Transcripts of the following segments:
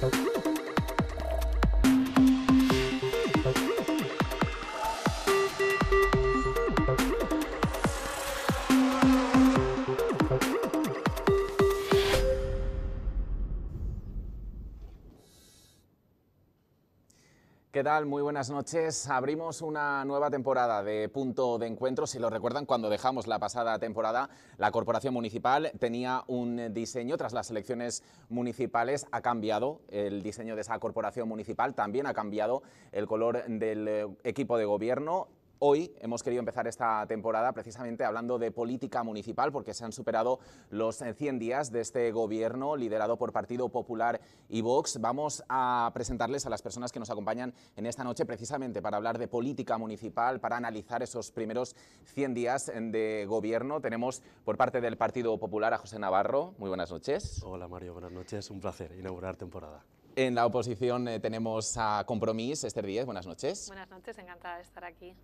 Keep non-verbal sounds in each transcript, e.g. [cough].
Bye. ¿Qué tal? Muy buenas noches. Abrimos una nueva temporada de punto de encuentro. Si lo recuerdan, cuando dejamos la pasada temporada, la Corporación Municipal tenía un diseño. Tras las elecciones municipales ha cambiado el diseño de esa Corporación Municipal. También ha cambiado el color del eh, equipo de gobierno Hoy hemos querido empezar esta temporada precisamente hablando de política municipal porque se han superado los 100 días de este gobierno liderado por Partido Popular y Vox. Vamos a presentarles a las personas que nos acompañan en esta noche precisamente para hablar de política municipal, para analizar esos primeros 100 días de gobierno. Tenemos por parte del Partido Popular a José Navarro. Muy buenas noches. Hola Mario, buenas noches. Un placer inaugurar temporada. En la oposición eh, tenemos a Compromís, Esther Díez. Buenas noches. Buenas noches, encantada de estar aquí.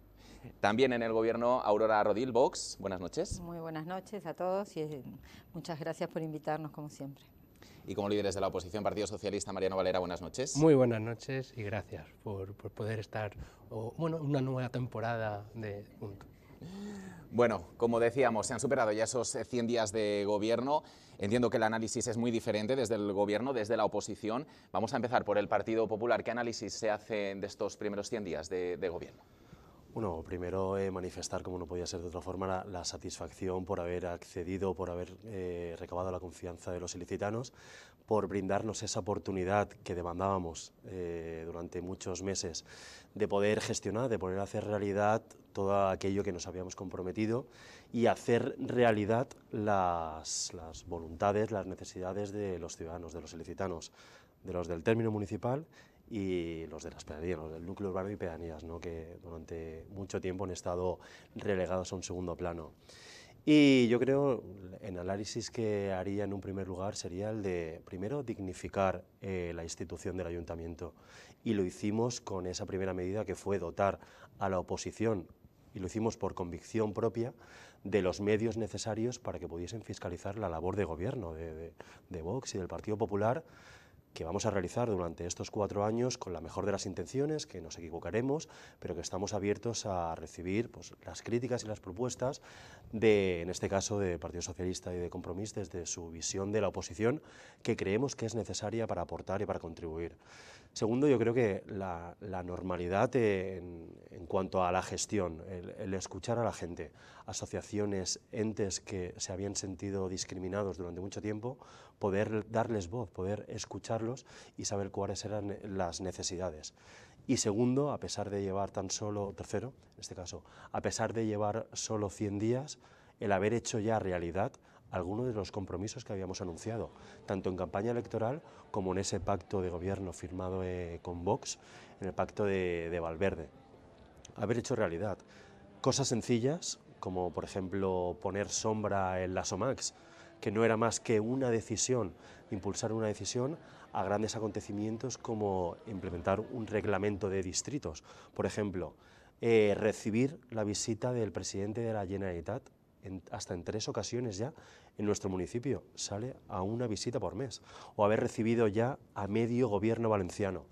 También en el gobierno Aurora Rodil, Vox. Buenas noches. Muy buenas noches a todos y eh, muchas gracias por invitarnos como siempre. Y como líderes de la oposición, Partido Socialista, Mariano Valera, buenas noches. Muy buenas noches y gracias por, poder estar, bueno, una nueva temporada de Punto. Bueno, como decíamos, se han superado ya esos 100 días de gobierno. Entiendo que el análisis es muy diferente desde el gobierno, desde la oposición. Vamos a empezar por el Partido Popular. ¿Qué análisis se hace de estos primeros 100 días de gobierno? Bueno, primero eh, manifestar, como no podía ser de otra forma, la, satisfacción por haber accedido, por haber eh, recabado la confianza de los ilicitanos, por brindarnos esa oportunidad que demandábamos eh, durante muchos meses de poder gestionar, de poder hacer realidad todo aquello que nos habíamos comprometido y hacer realidad las, las voluntades, las necesidades de los ciudadanos, de los ilicitanos, de los del término municipal y los de las pedanías, los del núcleo urbano y pedanías, ¿no? que durante mucho tiempo han estado relegados a un segundo plano. Y yo creo, el análisis que haría en un primer lugar sería el de, primero, dignificar eh, la institución del ayuntamiento. Y lo hicimos con esa primera medida que fue dotar a la oposición, y lo hicimos por convicción propia, de los medios necesarios para que pudiesen fiscalizar la labor de gobierno de Vox y del Partido Popular que vamos a realizar durante estos cuatro años con la mejor de las intenciones, que nos equivocaremos, pero que estamos abiertos a recibir pues, las críticas y las propuestas de, en este caso, de Partido Socialista y de Compromís desde su visión de la oposición, que creemos que es necesaria para aportar y para contribuir. Segundo, yo creo que la, normalidad en, cuanto a la gestión, el, el, escuchar a la gente, asociaciones, entes que se habían sentido discriminados durante mucho tiempo, poder darles voz, poder escucharlos y saber cuáles eran las necesidades. Y segundo, a pesar de llevar tan solo, tercero, en este caso, a pesar de llevar solo 100 días, el haber hecho ya realidad algunos de los compromisos que habíamos anunciado, tanto en campaña electoral como en ese pacto de gobierno firmado eh, con Vox, en el pacto de, Valverde. Haber hecho realidad cosas sencillas, como por ejemplo poner sombra en la SOMAX, que no era más que una decisión, impulsar una decisión a grandes acontecimientos como implementar un reglamento de distritos. Por ejemplo, eh, recibir la visita del presidente de la Generalitat hasta en tres ocasiones ya en nuestro municipio sale a una visita por mes, o haber recibido ya a medio gobierno valenciano.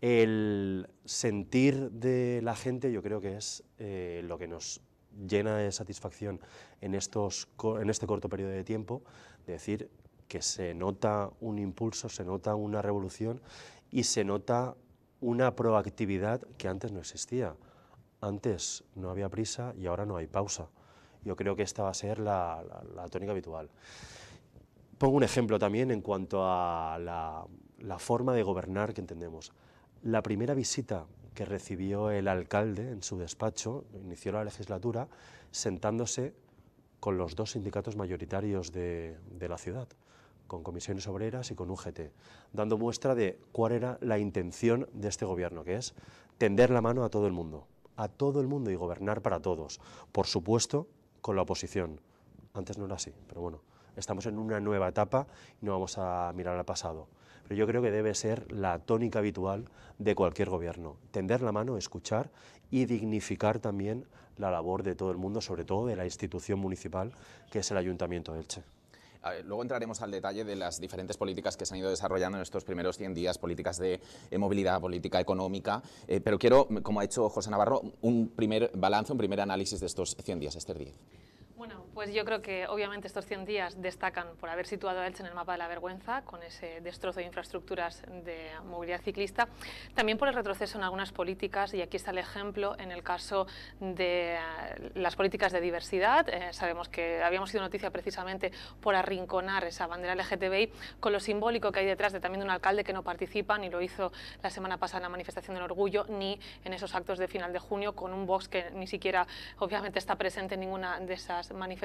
El sentir de la gente yo creo que es eh, lo que nos llena de satisfacción en, estos, en este corto periodo de tiempo, decir que se nota un impulso, se nota una revolución y se nota una proactividad que antes no existía. Antes no había prisa y ahora no hay pausa. Yo creo que esta va a ser la, tónica habitual. Pongo un ejemplo también en cuanto a la, forma de gobernar que entendemos. La primera visita que recibió el alcalde en su despacho, inició la legislatura, sentándose con los dos sindicatos mayoritarios de, de, la ciudad, con comisiones obreras y con UGT, dando muestra de cuál era la intención de este gobierno, que es tender la mano a todo el mundo, a todo el mundo y gobernar para todos. Por supuesto, con la oposición. Antes no era así, pero bueno, estamos en una nueva etapa y no vamos a mirar al pasado. Pero yo creo que debe ser la tónica habitual de cualquier gobierno. Tender la mano, escuchar y dignificar también la labor de todo el mundo, sobre todo de la institución municipal, que es el Ayuntamiento de Elche. Ah, luego entraremos al detalle de las diferentes políticas que se han ido desarrollando en estos primeros 100 días, políticas de eh, movilidad, política económica, eh, pero quiero, como ha hecho José Navarro, un primer balance, un primer análisis de estos 100 días, Esther Díez. Pues yo creo que obviamente estos 100 días destacan por haber situado a Elche en el mapa de la vergüenza, con ese destrozo de infraestructuras de movilidad ciclista, también por el retroceso en algunas políticas, y aquí está el ejemplo en el caso de las políticas de diversidad. Eh, sabemos que habíamos sido noticia precisamente por arrinconar esa bandera LGTBI con lo simbólico que hay detrás de también de un alcalde que no participa, ni lo hizo la semana pasada en la manifestación del orgullo, ni en esos actos de final de junio con un Vox que ni siquiera obviamente está presente en ninguna de esas manifestaciones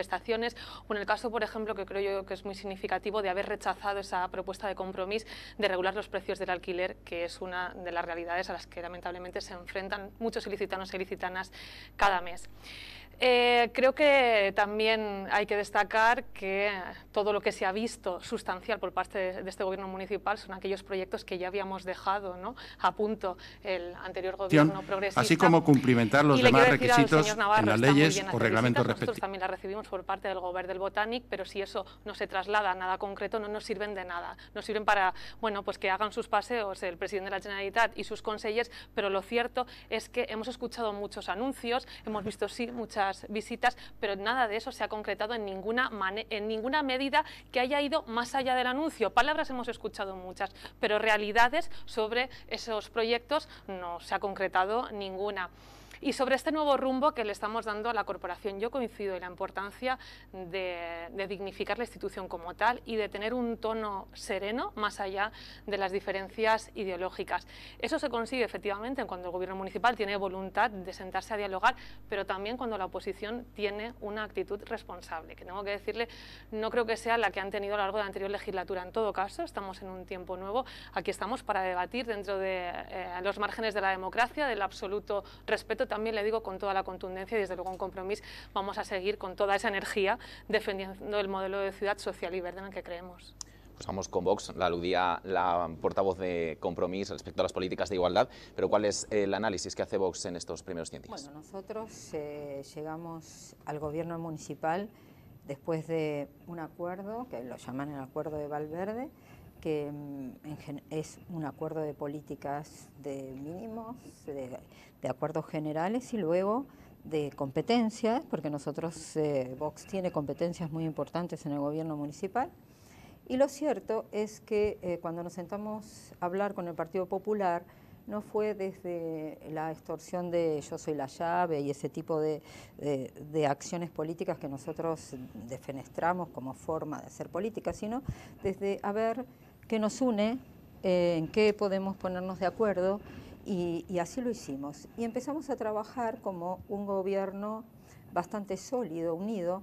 o en el caso, por ejemplo, que creo yo que es muy significativo, de haber rechazado esa propuesta de compromiso de regular los precios del alquiler, que es una de las realidades a las que lamentablemente se enfrentan muchos ilicitanos y e ilicitanas cada mes. Eh, creo que también hay que destacar que todo lo que se ha visto sustancial por parte de, este gobierno municipal son aquellos proyectos que ya habíamos dejado ¿no? a punto el anterior gobierno progresista. Así como cumplimentar los demás requisitos en las leyes o reglamentos respectivos. también las recibimos por parte del Gobierno del Botanic, pero si eso no se traslada a nada concreto no nos sirven de nada. Nos sirven para bueno, pues que hagan sus paseos el presidente de la Generalitat y sus consejeros, pero lo cierto es que hemos escuchado muchos anuncios, hemos visto sí muchas visitas, pero nada de eso se ha concretado en ninguna, en ninguna medida que haya ido más allá del anuncio. Palabras hemos escuchado muchas, pero realidades sobre esos proyectos no se ha concretado ninguna y sobre este nuevo rumbo que le estamos dando a la corporación. Yo coincido en la importancia de, dignificar la institución como tal y de tener un tono sereno más allá de las diferencias ideológicas. Eso se consigue efectivamente cuando el gobierno municipal tiene voluntad de sentarse a dialogar, pero también cuando la oposición tiene una actitud responsable, que tengo que decirle, no creo que sea la que han tenido a lo largo de la anterior legislatura. En todo caso, estamos en un tiempo nuevo. Aquí estamos para debatir dentro de eh, los márgenes de la democracia, del absoluto respeto también le digo con toda la contundencia y desde luego un compromiso, vamos a seguir con toda esa energía defendiendo el modelo de ciudad social y verde en el que creemos. Pues vamos con Vox, la aludía la portavoz de Compromís respecto a las políticas de igualdad, pero ¿cuál es el análisis que hace Vox en estos primeros 100 días? Bueno, nosotros eh, llegamos al gobierno municipal después de un acuerdo, que lo llaman el acuerdo de Valverde, que mm, es un acuerdo de políticas de mínimos, de, acuerdos generales y luego de competencias, porque nosotros, eh, Vox tiene competencias muy importantes en el gobierno municipal. Y lo cierto es que eh, cuando nos sentamos a hablar con el Partido Popular, no fue desde la extorsión de yo soy la llave y ese tipo de, de, acciones políticas que nosotros defenestramos como forma de hacer política, sino desde haber qué nos une, eh, en qué podemos ponernos de acuerdo y, así lo hicimos. Y empezamos a trabajar como un gobierno bastante sólido, unido,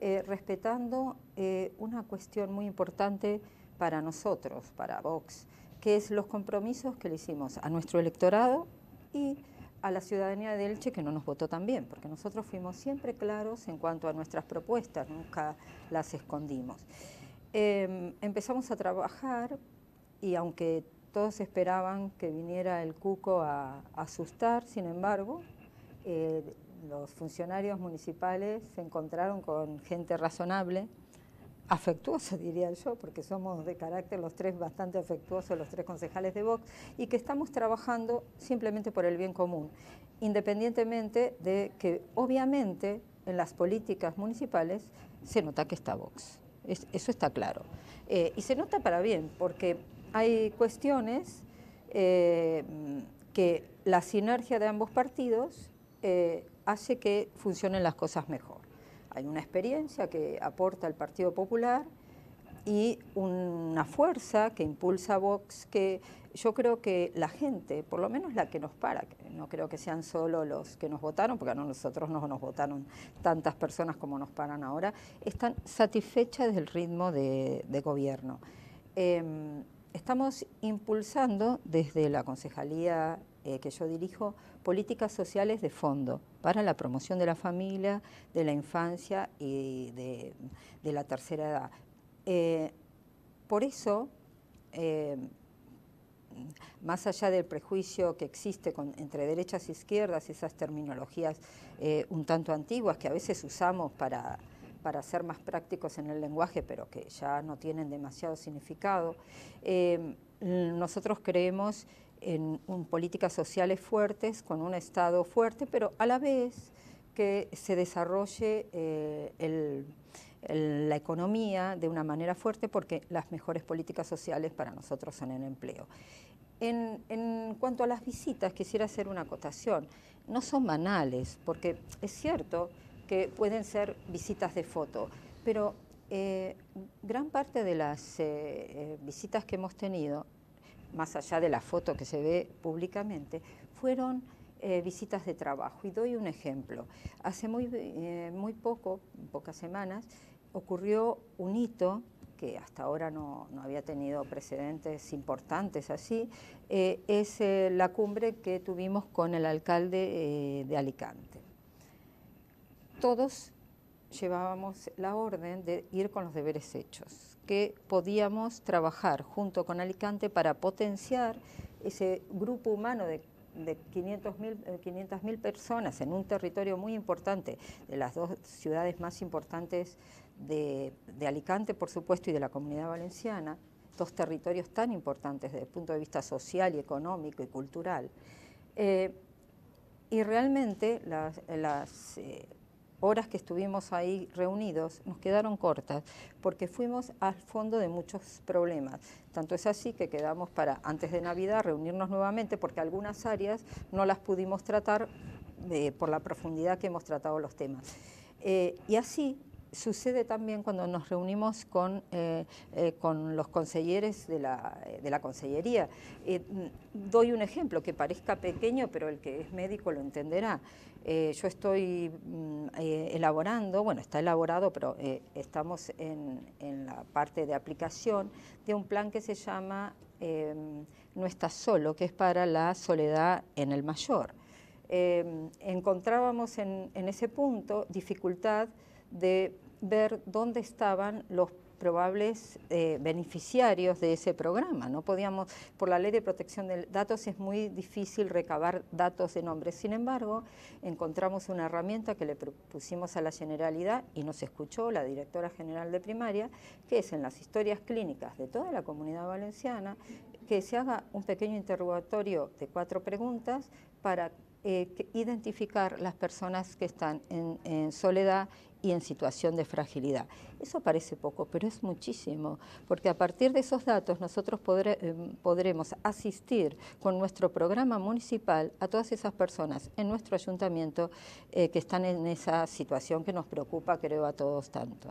eh, respetando eh, una cuestión muy importante para nosotros, para Vox, que es los compromisos que le hicimos a nuestro electorado y a la ciudadanía de Elche que no nos votó también, porque nosotros fuimos siempre claros en cuanto a nuestras propuestas, nunca las escondimos. Em, empezamos a trabajar y aunque todos esperaban que viniera el cuco a, asustar, sin embargo, eh, los funcionarios municipales se encontraron con gente razonable, afectuosa diría yo, porque somos de carácter los tres bastante afectuosos, los tres concejales de Vox, y que estamos trabajando simplemente por el bien común, independientemente de que obviamente en las políticas municipales se nota que está Vox eso está claro. Eh, y se nota para bien, porque hay cuestiones eh, que la sinergia de ambos partidos eh, hace que funcionen las cosas mejor. Hay una experiencia que aporta el Partido Popular y una fuerza que impulsa Vox que yo creo que la gente, por lo menos la que nos para, no creo que sean solo los que nos votaron, porque a nosotros no nos votaron tantas personas como nos paran ahora, están satisfechas del ritmo de, gobierno. Em, estamos impulsando desde la concejalía eh, que yo dirijo políticas sociales de fondo para la promoción de la familia, de la infancia y de la tercera edad. Eh, por eso, eh, más allá del prejuicio que existe entre derechas e izquierdas, esas terminologías eh, un tanto antiguas que a veces usamos para, ser más prácticos en el lenguaje, pero que ya no tienen demasiado significado, nosotros creemos en, políticas sociales fuertes, con un Estado fuerte, pero a la vez que se desarrolle el, la economía de una manera fuerte porque las mejores políticas sociales para nosotros son el empleo. En, cuanto a las visitas, quisiera hacer una acotación. No son banales, porque es cierto que pueden ser visitas de foto, pero eh, gran parte de las eh, eh, visitas que hemos tenido, más allá de la foto que se ve públicamente, fueron visitas de trabajo. Y doy un ejemplo. Hace muy, muy poco, pocas semanas, ocurrió un hito que hasta ahora no, había tenido precedentes importantes así, eh, es eh, la cumbre que tuvimos con el alcalde eh, de Alicante. Todos llevábamos la orden de ir con los deberes hechos, que podíamos trabajar junto con Alicante para potenciar ese grupo humano de de 500 eh, mil personas en un territorio muy importante, de las dos ciudades más importantes de, Alicante, por supuesto, y de la comunidad valenciana, dos territorios tan importantes desde el punto de vista social y económico y cultural. Eh, y realmente las, eh, horas que estuvimos ahí reunidos nos quedaron cortas porque fuimos al fondo de muchos problemas. Tanto es así que quedamos para antes de Navidad reunirnos nuevamente porque algunas áreas no las pudimos tratar eh, por la profundidad que hemos tratado los temas. Eh, y así sucede también cuando nos reunimos con, eh, eh, los consejeros eh, de la, consellería. doy un ejemplo que parezca pequeño, pero el que es médico lo entenderá. yo estoy mm, elaborando, bueno, está elaborado, pero estamos en, la parte de aplicación de un plan que se llama em, No estás solo, que es para la soledad en el mayor. Em, encontrábamos en ese punto dificultad de ver dónde estaban los probables eh, beneficiarios de ese programa. No podíamos, por la ley de protección de datos es muy difícil recabar datos de nombres. Sin embargo, encontramos una herramienta que le propusimos a la Generalidad y nos escuchó la directora general de primaria, que es en las historias clínicas de toda la comunidad valenciana, que se haga un pequeño interrogatorio de cuatro preguntas para eh, identificar las personas que están en, soledad y en situación de fragilidad. Eso parece poco, pero es muchísimo, porque a partir de esos datos nosotros eh, podremos asistir con nuestro programa municipal a todas esas personas en nuestro ayuntamiento eh, que están en esa situación que nos preocupa, creo, a todos tanto.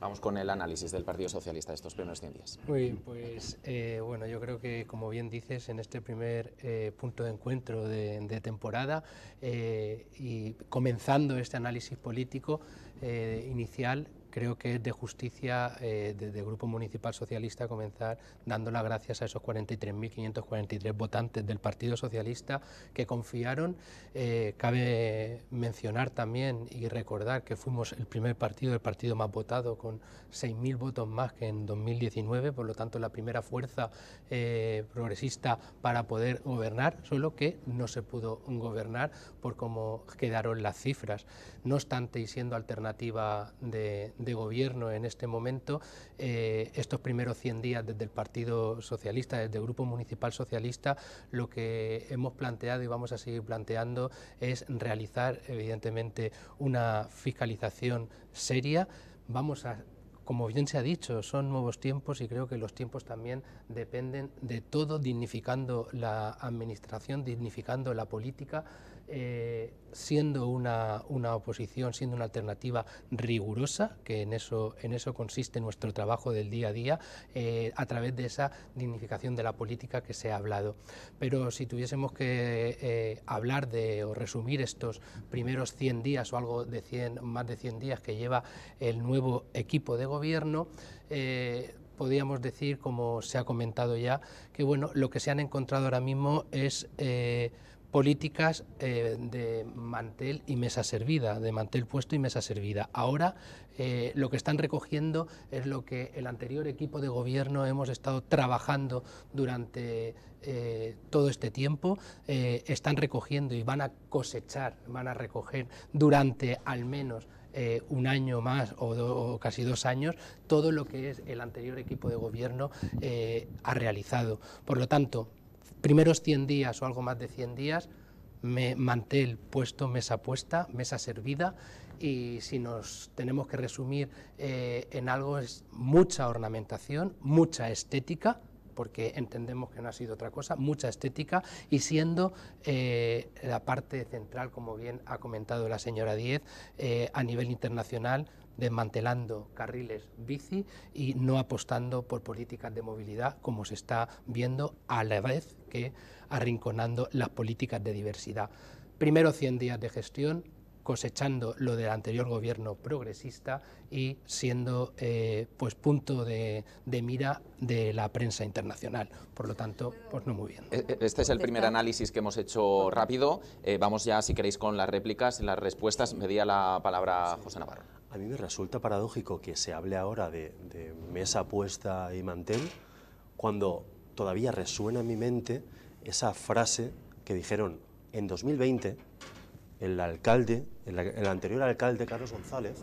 Vamos con el análisis del Partido Socialista de estos primeros 100 días. Muy bien, pues eh, bueno, yo creo que como bien dices, en este primer eh, punto de encuentro de, temporada eh, y comenzando este análisis político inicial, creo que es de justicia desde eh, el Grupo Municipal Socialista comenzar dando las gracias a esos 43.543 votantes del Partido Socialista que confiaron. Eh, cabe mencionar también y recordar que fuimos el primer partido, el partido más votado, con 6.000 votos más que en 2019, por lo tanto la primera fuerza eh, progresista para poder gobernar, solo que no se pudo gobernar por cómo quedaron las cifras. No obstante, y siendo alternativa de de gobierno en este momento, eh, estos primeros 100 días desde el Partido Socialista, desde el Grupo Municipal Socialista, lo que hemos planteado y vamos a seguir planteando es realizar, evidentemente, una fiscalización seria. Vamos a como bien se ha dicho, son nuevos tiempos y creo que los tiempos también dependen de todo, dignificando la administración, dignificando la política, eh, siendo una, oposición, siendo una alternativa rigurosa, que en eso, en eso consiste nuestro trabajo del día a día, eh, a través de esa dignificación de la política que se ha hablado. Pero si tuviésemos que eh, hablar de o resumir estos primeros 100 días o algo de 100, más de 100 días que lleva el nuevo equipo de gobierno, podríamos decir, como se ha comentado ya, que bueno, lo que se han encontrado ahora mismo es políticas eh, de mantel y mesa servida, de mantel puesto y mesa servida. Ahora eh, lo que están recogiendo es lo que el anterior equipo de gobierno hemos estado trabajando durante eh, todo este tiempo, están recogiendo y van a cosechar, van a recoger durante al menos un año más o, casi dos años todo lo que es el anterior equipo de gobierno ha realizado. Por lo tanto, primeros 100 días o algo más de 100 días, me, manté el puesto, mesa puesta, mesa servida y si nos tenemos que resumir eh, en algo es mucha ornamentación, mucha estética, porque entendemos que no ha sido otra cosa, mucha estética y siendo eh, la parte central, como bien ha comentado la señora diez eh, a nivel internacional desmantelando carriles bici y no apostando por políticas de movilidad, como se está viendo, a la vez que arrinconando las políticas de diversidad. Primero 100 días de gestión, cosechando lo del anterior gobierno progresista y siendo eh, pues punto de, mira de la prensa internacional. Por lo tanto, pues no muy bien. Eh, eh, este es el primer análisis que hemos hecho rápido. vamos ya, si queréis, con las réplicas y las respuestas. Me di la palabra José Navarro. A mí me resulta paradójico que se hable ahora de, mesa puesta y mantel cuando todavía resuena en mi mente esa frase que dijeron en 2020 el alcalde, el, anterior alcalde Carlos González,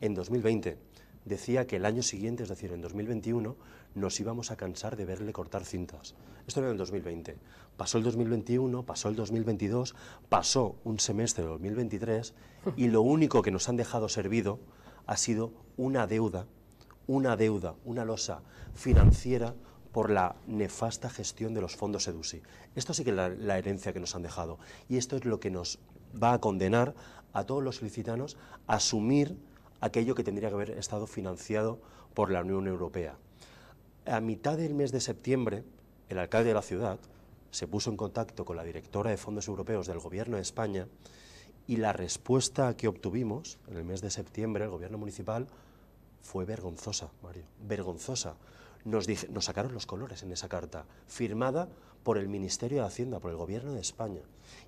en 2020 decía que el año siguiente, es decir, en 2021, nos íbamos a cansar de verle cortar cintas. Esto era en 2020. Pasó el 2021, pasó el 2022, pasó un semestre de 2023 y lo único que nos han dejado servido ha sido una deuda, una deuda, una losa financiera por la nefasta gestión de los fondos EDUSI. Esto sí que es la, herencia que nos han dejado y esto es lo que nos va a condenar a todos los licitanos a asumir aquello que tendría que haber estado financiado por la Unión Europea. A mitad del mes de septiembre, el alcalde de la ciudad se puso en contacto con la directora de fondos europeos del Gobierno de España y la respuesta que obtuvimos en el mes de septiembre, el Gobierno municipal, fue vergonzosa, Mario, vergonzosa. Nos, nos, sacaron los colores en esa carta, firmada por el Ministerio de Hacienda, por el Gobierno de España,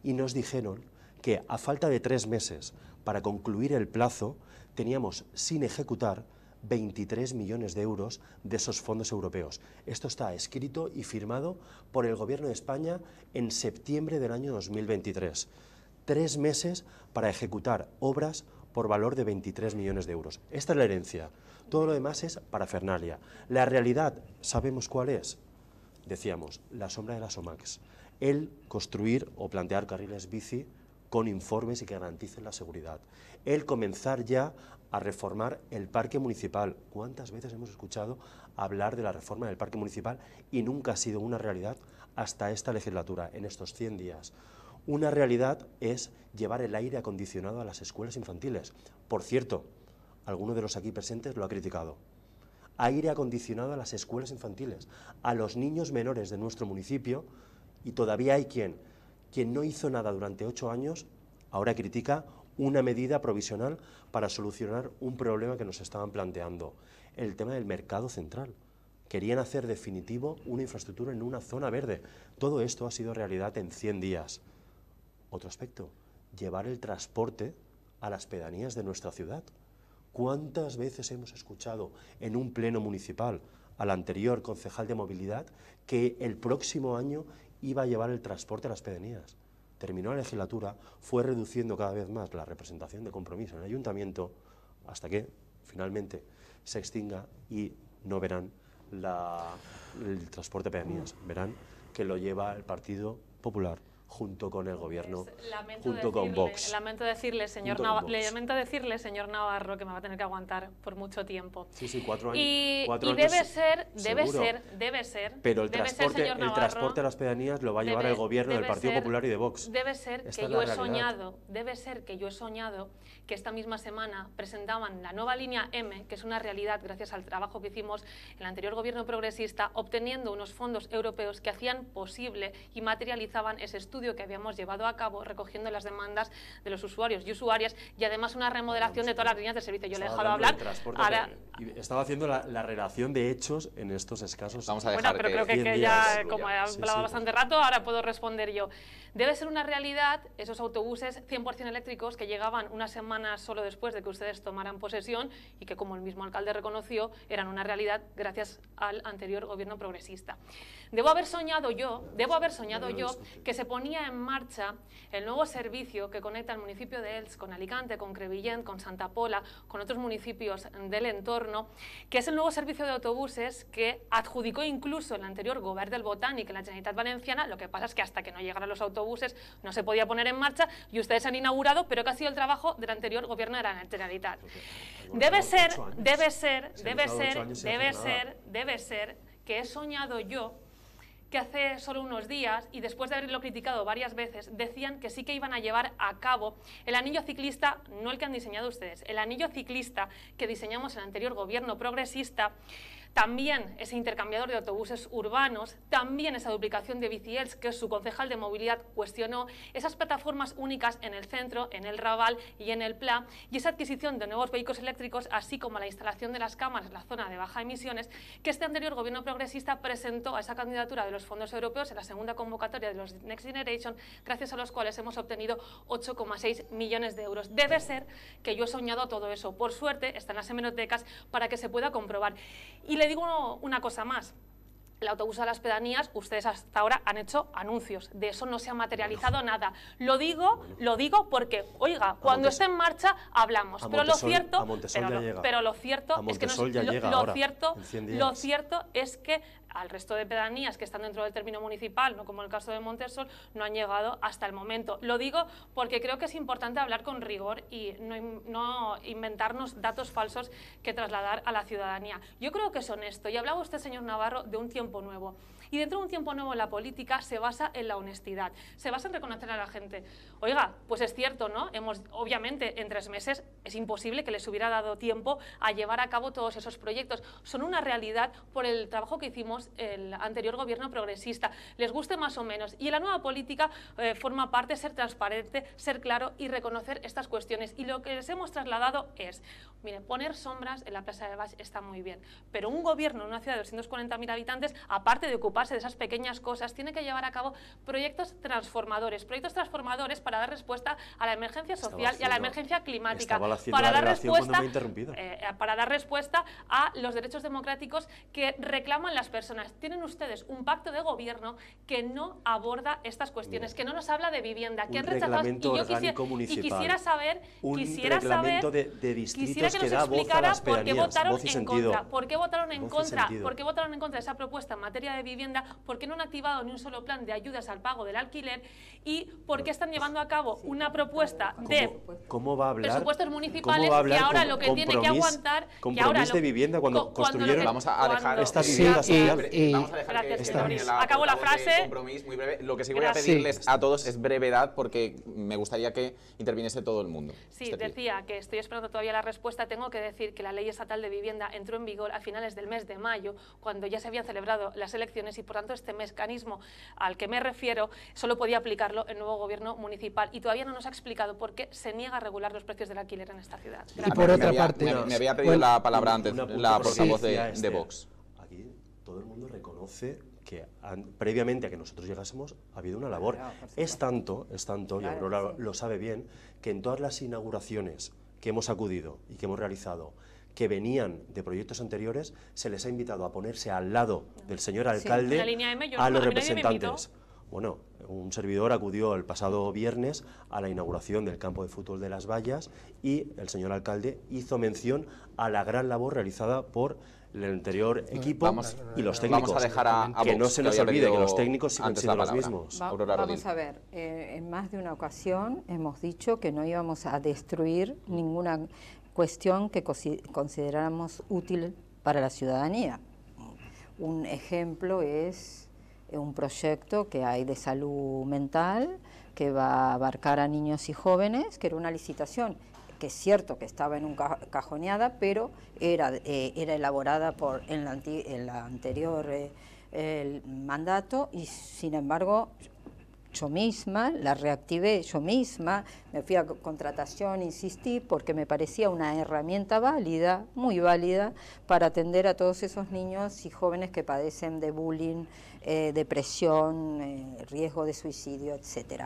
y nos dijeron que a falta de tres meses para concluir el plazo, teníamos sin ejecutar 23 millones de euros de esos fondos europeos. Esto está escrito y firmado por el Gobierno de España en septiembre del año 2023. Tres meses para ejecutar obras por valor de 23 millones de euros. Esta es la herencia. Todo lo demás es para Fernalia. La realidad, ¿sabemos cuál es? Decíamos, la sombra de las OMAX. El construir o plantear carriles bici con informes y que garanticen la seguridad. El comenzar ya a reformar el parque municipal. ¿Cuántas veces hemos escuchado hablar de la reforma del parque municipal y nunca ha sido una realidad hasta esta legislatura, en estos 100 días? Una realidad es llevar el aire acondicionado a las escuelas infantiles. Por cierto, alguno de los aquí presentes lo ha criticado. Aire acondicionado a las escuelas infantiles, a los niños menores de nuestro municipio, y todavía hay quien, quien no hizo nada durante ocho años, ahora critica una medida provisional para solucionar un problema que nos estaban planteando, el tema del mercado central. Querían hacer definitivo una infraestructura en una zona verde. Todo esto ha sido realidad en 100 días. Otro aspecto, llevar el transporte a las pedanías de nuestra ciudad. ¿Cuántas veces hemos escuchado en un pleno municipal al anterior concejal de movilidad que el próximo año iba a llevar el transporte a las pedanías? terminó la legislatura, fue reduciendo cada vez más la representación de compromiso en el ayuntamiento hasta que finalmente se extinga y no verán el transporte de pedanías, verán que lo lleva el Partido Popular junto con el gobierno, junto con Vox. Lamento decirle, señor lamento decirle, señor Navarro, que me va a tener que aguantar por mucho tiempo. Sí, sí, cuatro años. Y, debe ser, debe ser, debe ser. Pero el transporte, el transporte a las pedanías lo va a llevar el gobierno del Partido Popular y de Vox. Debe ser que yo he soñado, debe ser que yo he soñado que esta misma semana presentaban la nueva línea M, que es una realidad gracias al trabajo que hicimos en el anterior gobierno progresista, obteniendo unos fondos europeos que hacían posible y materializaban ese estudio que habíamos llevado a cabo recogiendo las demandas de los usuarios y usuarias y además una remodelación de todas las líneas de servicio. Yo le he dejado hablar. estaba haciendo la, relación de hechos en estos escasos. Vamos a dejar bueno, pero creo que, ya, como he hablado bastante rato, ahora puedo responder yo. Debe ser una realidad esos autobuses 100% eléctricos que llegaban una semana solo después de que ustedes tomaran posesión y que, como el mismo alcalde reconoció, eran una realidad gracias al anterior gobierno progresista. Debo haber soñado yo, debo haber soñado yo que se ponía en marcha el nuevo servicio que conecta el municipio de Els con Alicante, con Crevillent, con Santa Pola, con otros municipios del entorno, que es el nuevo servicio de autobuses que adjudicó incluso el anterior gobierno del Botánico en la Generalitat Valenciana. Lo que pasa es que hasta que no llegaran los autobuses no se podía poner en marcha y ustedes han inaugurado, pero que ha sido el trabajo del anterior gobierno de la Generalitat. Debe ser, debe ser, debe ser, debe ser, debe ser que he soñado yo que hace solo unos días, y después de haberlo criticado varias veces, decían que sí que iban a llevar a cabo el anillo ciclista, no el que han diseñado ustedes, el anillo ciclista que diseñamos el anterior gobierno progresista, también ese intercambiador de autobuses urbanos, también esa duplicación de bicis que su concejal de movilidad cuestionó, esas plataformas únicas en el centro, en el Raval y en el Pla, y esa adquisición de nuevos vehículos eléctricos, así como la instalación de las cámaras en la zona de baja emisiones, que este anterior gobierno progresista presentó a esa candidatura de los fondos europeos en la segunda convocatoria de los Next Generation, gracias a los cuales hemos obtenido 8,6 millones de euros. Debe ser que yo he soñado todo eso. Por suerte, están las hemerotecas para que se pueda comprobar. Y le digo una cosa más. El autobús a las pedanías, ustedes hasta ahora han hecho anuncios. De eso no se ha materializado nada. Lo digo, lo digo porque, oiga, cuando esté en marcha hablamos. Pero lo cierto, pero, lo, cierto es que no, lo, cierto, lo cierto es que al resto de pedanías que están dentro del término municipal, no como el caso de Montesol, no han llegado hasta el momento. Lo digo porque creo que es importante hablar con rigor y no inventarnos datos falsos que trasladar a la ciudadanía. Yo creo que es honesto y hablaba usted, señor Navarro, de un tiempo nuevo. Y dentro de un tiempo nuevo la política se basa en la honestidad, se basa en reconocer a la gente. Oiga, pues es cierto, ¿no? Hemos, obviamente en tres meses es imposible que les hubiera dado tiempo a llevar a cabo todos esos proyectos. Son una realidad por el trabajo que hicimos el anterior gobierno progresista. Les guste más o menos. Y la nueva política eh, forma parte ser transparente, ser claro y reconocer estas cuestiones. Y lo que les hemos trasladado es, mire, poner sombras en la Plaza de Bach está muy bien, pero un gobierno en una ciudad de 240.000 habitantes, aparte de ocupar de esas pequeñas cosas, tiene que llevar a cabo proyectos transformadores, proyectos transformadores para dar respuesta a la emergencia social y a la emergencia climática, para dar respuesta eh, para dar respuesta a los derechos democráticos que reclaman las personas. Tienen ustedes un pacto de gobierno que no aborda estas cuestiones, que no nos habla de vivienda, que han rechazado y quisiera, saber, un quisiera quisiera que, nos explicara por qué votaron en contra, por qué votaron en contra, por qué votaron en contra de esa propuesta en materia de vivienda por qué no han activado ni un solo plan de ayudas al pago del alquiler y por qué están llevando a cabo una propuesta de presupuestos municipales que ahora lo que tiene que aguantar... que ahora de vivienda cuando, construyeron... vamos a dejar... estas viviendas y, acabo la frase. Lo que sí voy a pedirles a todos es brevedad porque me gustaría que interviniese todo el mundo. Sí, este decía que estoy esperando todavía la respuesta. Tengo que decir que la ley estatal de vivienda entró en vigor a finales del mes de mayo, cuando ya se habían celebrado las elecciones y por tanto este mecanismo al que me refiero solo podía aplicarlo el nuevo gobierno municipal y todavía no nos ha explicado por qué se niega a regular los precios del alquiler en esta ciudad. Y por otra parte... Me, había pedido la palabra antes, la portavoz de, este, Vox. Aquí todo el mundo reconoce que previamente a que nosotros llegásemos ha habido una labor. es tanto, es tanto, y lo sabe bien, que en todas las inauguraciones que hemos acudido y que hemos realizado que venían de proyectos anteriores, se les ha invitado a ponerse al lado del señor alcalde a los representantes. Bueno, un servidor acudió el pasado viernes a la inauguración del campo de fútbol de Las Vallas y el señor alcalde hizo mención a la gran labor realizada por el anterior equipo y los técnicos. Vamos a que no se nos olvide que los técnicos siguen siendo los mismos. vamos a ver, eh, en más de una ocasión hemos dicho que no íbamos a destruir ninguna cuestión que consideramos útil para la ciudadanía. Un ejemplo es eh, un proyecto que hay de salud mental que va a abarcar a niños y jóvenes, que era una licitación que es cierto que estaba en un cajoneada, pero era, eh, era elaborada por, en, la, anterior eh, mandato y sin embargo yo misma, la reactivé yo misma, me fui a contratación, insistí, porque me parecía una herramienta válida, muy válida, para atender a todos esos niños y jóvenes que padecen de bullying, eh, depresión, eh, riesgo de suicidio, etc.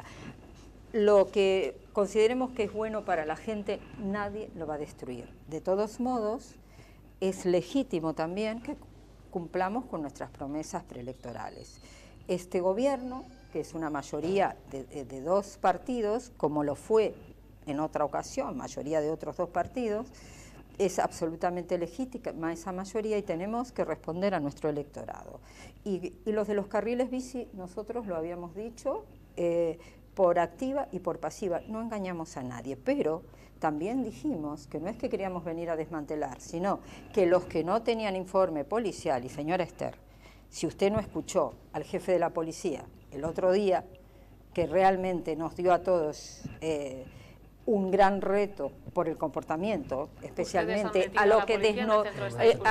Lo que consideremos que es bueno para la gente, nadie lo va a destruir. De todos modos, es legítimo también que cumplamos con nuestras promesas preelectorales. Este gobierno que es una mayoría de, dos partidos, como lo fue en otra ocasión, mayoría de otros dos partidos, es absolutamente legítima esa mayoría y tenemos que responder a nuestro electorado. Y, los de los carriles bici, nosotros lo habíamos dicho, eh, por activa y por pasiva, no engañamos a nadie, pero también dijimos que no es que queríamos venir a desmantelar, sino que los que no tenían informe policial, y señora Esther, si usted no escuchó al jefe de la policía, el otro día, que realmente nos dio a todos eh, un gran reto por el comportamiento, especialmente eh, a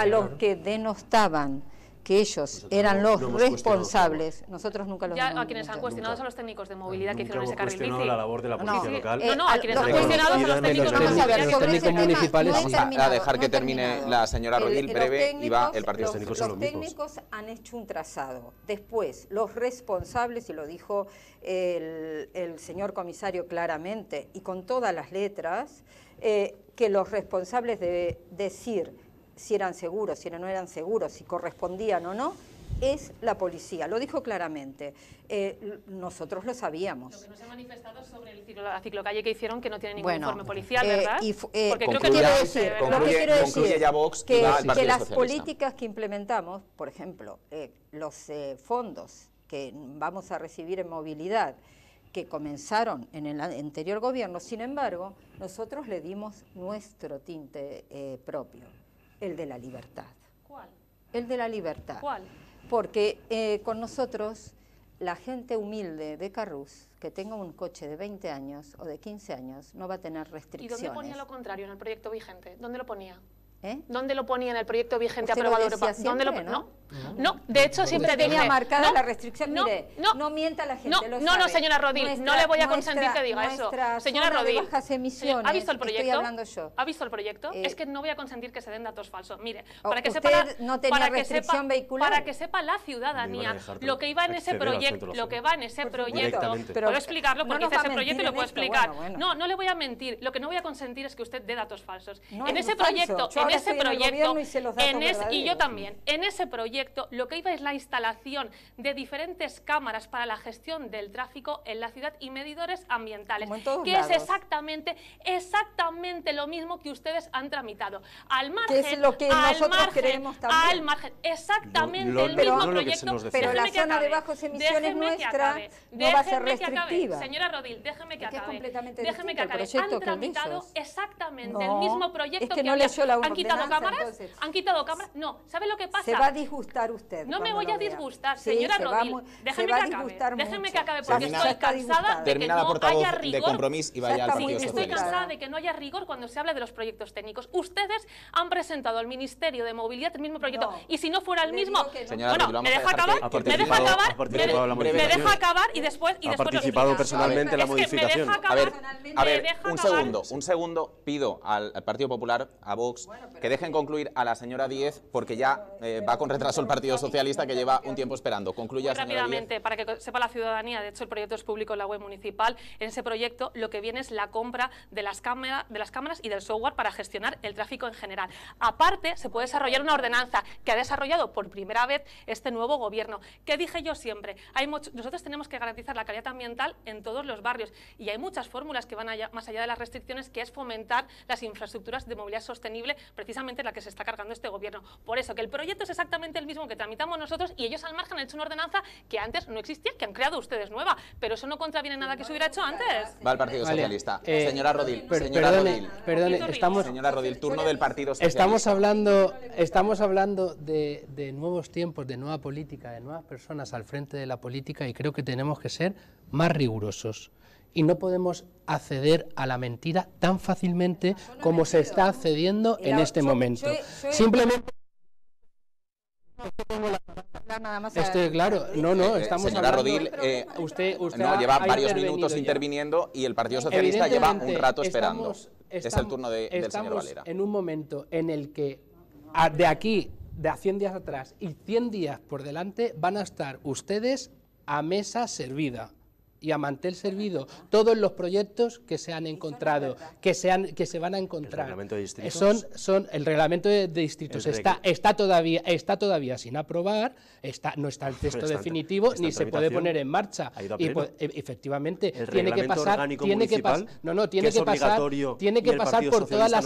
los que denostaban que ellos eran los responsables, nosotros nunca los ya, A quienes han cuestionado a los técnicos de movilidad que hicieron ese carril bici. la labor de la policía no, local. no, eh, no, a, quienes han cuestionado a los técnicos de movilidad. municipales vamos a dejar que termine la señora Rodil breve y va el partido. Los técnicos han hecho un trazado. Después, los responsables, y lo dijo el, señor comisario claramente y con todas las letras, eh, que los responsables de decir si eran seguros, si no eran seguros, si correspondían o no, es la policía, lo dijo claramente. Eh, nosotros lo sabíamos. Lo que nos ha manifestado sobre el la ciclocalle que hicieron, que no tiene ningún informe policial, eh, ¿verdad? Eh, Porque creo que quiero decir, lo que quiero decir es que, las políticas que implementamos, por ejemplo, los fondos que vamos a recibir en movilidad, que comenzaron en el anterior gobierno, sin embargo, nosotros le dimos nuestro tinte propio el de la libertad. ¿Cuál? El de la libertad. ¿Cuál? Porque eh, con nosotros la gente humilde de Carrus que tenga un coche de 20 años o de 15 años, no va a tener restricciones. ¿Y dónde ponía lo contrario en el proyecto vigente? ¿Dónde lo ponía? ¿Eh? ¿Dónde lo ponía en el proyecto vigente aprobado lo decía ¿Dónde lo, ¿no? ¿no? no, de hecho siempre tenía marcada la restricción, no, mire, no, mienta la gente, No, no, señora Rodil, no le voy a consentir que diga eso. Señora Rodil, emisiones, ¿ha visto el proyecto? Estoy hablando yo. ¿Ha visto el proyecto? Eh, es que no voy a consentir que se den datos falsos. Mire, para que sepa la, no para que sepa, vehicular. Para que sepa la ciudadanía lo que iba en ese proyecto, lo que va en ese proyecto. Puedo explicarlo porque hice ese proyecto y lo puedo explicar. No, no le voy a mentir, lo que no voy a consentir es que usted dé datos falsos. En ese proyecto, ese proyecto, y, en y yo también, en ese proyecto lo que iba es la instalación de diferentes cámaras para la gestión del tráfico en la ciudad y medidores ambientales, que es exactamente, exactamente lo mismo que ustedes han tramitado. Al margen, que es lo que al nosotros margen, creemos también. Al margen, exactamente el mismo proyecto. Pero la zona de bajos emisiones nuestra no va a ser restrictiva. señora Rodil, déjeme que acabe. Es completamente déjeme que acabe. Han tramitado exactamente el mismo proyecto es que, no leyó la ¿Han quitado cámaras? No, ¿sabe lo que pasa? Se va a disgustar usted. No me voy a disgustar, señora no Rodil. que acabe, que acabe, porque estoy cansada de que no haya rigor. De y vaya estoy cansada de que no haya rigor cuando se habla de los proyectos técnicos. Ustedes han presentado al Ministerio de Movilidad el mismo proyecto y si no fuera el mismo, señora, bueno, me deja acabar, me deja acabar, me deja acabar y después y ha participado personalmente la modificación. A ver, un segundo, un segundo pido al Partido Popular, a Vox, que dejen concluir a la señora Díez, porque ya eh, va con retraso el Partido Socialista, que lleva un tiempo esperando. Concluya, rápidamente, para que sepa la ciudadanía, de hecho el proyecto es público en la web municipal. En ese proyecto lo que viene es la compra de las, cámaras y del software para gestionar el tráfico en general. Aparte, se puede desarrollar una ordenanza que ha desarrollado por primera vez este nuevo gobierno. ¿Qué dije yo siempre? nosotros tenemos que garantizar la calidad ambiental en todos los barrios y hay muchas fórmulas que van más allá de las restricciones, que es fomentar las infraestructuras de movilidad sostenible precisamente la que se está cargando este gobierno. Por eso que el proyecto es exactamente el mismo que tramitamos nosotros y ellos al margen han hecho una ordenanza que antes no existía, que han creado ustedes nueva, pero eso no contraviene nada que se hubiera hecho antes. Va el Partido Socialista. Eh, señora Rodil, señora estamos... turno del Partido Socialista. Estamos hablando, estamos hablando de nuevos tiempos, de nueva política, de nuevas personas al frente de la política y creo que tenemos que ser más rigurosos y no podemos acceder a la mentira tan fácilmente ah, como se está accediendo en este momento. Simplemente... Estoy claro, no, no, eh, estamos Señora Rodil, eh, usted, lleva varios minutos interviniendo y el Partido Socialista lleva un rato esperando. es el turno del señor Valera. en un momento en el que de aquí, de a 100 días atrás y 100 días por delante, van a estar ustedes a mesa servida y a mantel servido todos los proyectos que se han encontrado, que se, que se van a encontrar. ¿El reglamento de distritos? Eh, son, son el reglamento de, está, está, todavía, está todavía sin aprobar, está, no está el texto [laughs] definitivo, ni se puede poner en marcha. Pues, e, efectivamente, tiene que pasar, tiene que no, no, tiene que, pasar, tiene que pasar por todas las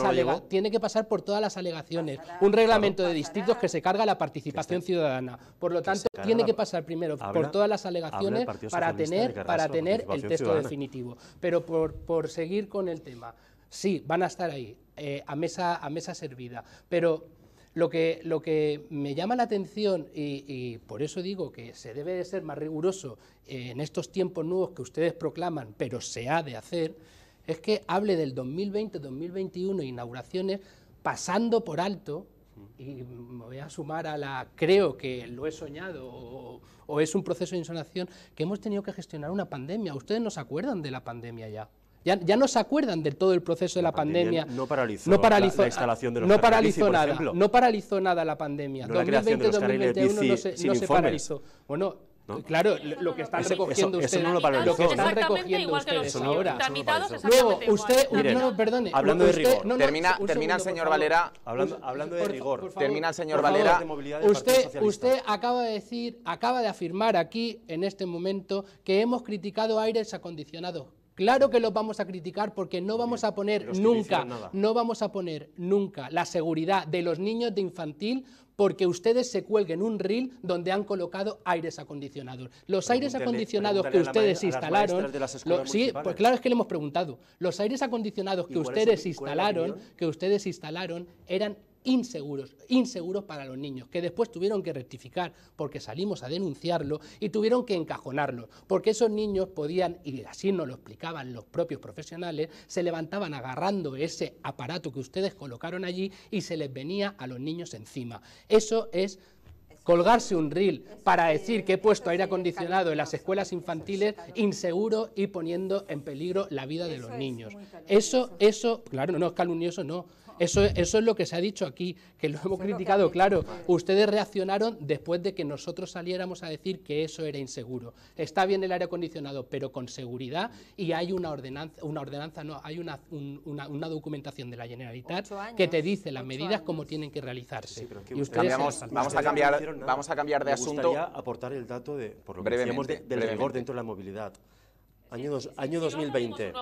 tiene que pasar por todas las alegaciones. Un reglamento de distritos que se carga la participación ciudadana. Por lo tanto, tiene que pasar primero por todas las alegaciones para tener, para tener el texto definitivo. Pero por, seguir con el tema, sí, van a estar ahí, eh, a, mesa, a mesa servida, pero lo que, lo que, me llama la atención, y, y, por eso digo que se debe de ser más riguroso eh, en estos tiempos nuevos que ustedes proclaman, pero se ha de hacer, es que hable del 2020-2021 inauguraciones pasando por alto y me voy a sumar a la creo que lo he soñado o, es un proceso de insonación que hemos tenido que gestionar una pandemia. Ustedes no se acuerdan de la pandemia ya. Ya, ya no se acuerdan de todo el proceso de la pandemia, No paralizó, no paralizó la, instalación de los No paralizó nada, no paralizó nada la pandemia. No no se, no se paralizó. Claro, lo, que están recogiendo ustedes. que Luego, usted, no, perdone. Hablando de rigor, termina, el señor Valera. Hablando, de rigor, termina el señor Valera. usted, usted acaba de decir, acaba de afirmar aquí, en este momento, que hemos criticado aires acondicionados. Claro que los vamos a criticar porque no vamos a poner nunca, no vamos a poner nunca la seguridad de los niños de infantil porque ustedes se cuelguen un reel donde han colocado aires acondicionados. Los aires acondicionados que ustedes instalaron, sí, pues claro es que le hemos preguntado. Los aires acondicionados que ustedes instalaron, que ustedes instalaron eran inseguros, inseguros para los niños, que después tuvieron que rectificar porque salimos a denunciarlo y tuvieron que encajonarlo, porque esos niños podían, y así nos lo explicaban los propios profesionales, se levantaban agarrando ese aparato que ustedes colocaron allí y se les venía a los niños encima. Eso es colgarse un reel para decir que he puesto aire acondicionado en las escuelas infantiles inseguro y poniendo en peligro la vida de los niños. Eso, eso, claro, no es calumnioso, no. Eso, es lo que se ha dicho aquí, que lo hemos criticado, claro. Ustedes reaccionaron después de que nosotros saliéramos a decir que eso era inseguro. Está bien el aire acondicionado, pero con seguridad y hay una ordenanza, una ordenanza no, hay una, documentación de la Generalitat que te dice las medidas como tienen que realizarse. vamos, a cambiar, de asunto. Me aportar el dato de, lo del dentro de la movilidad. Año, año 2020.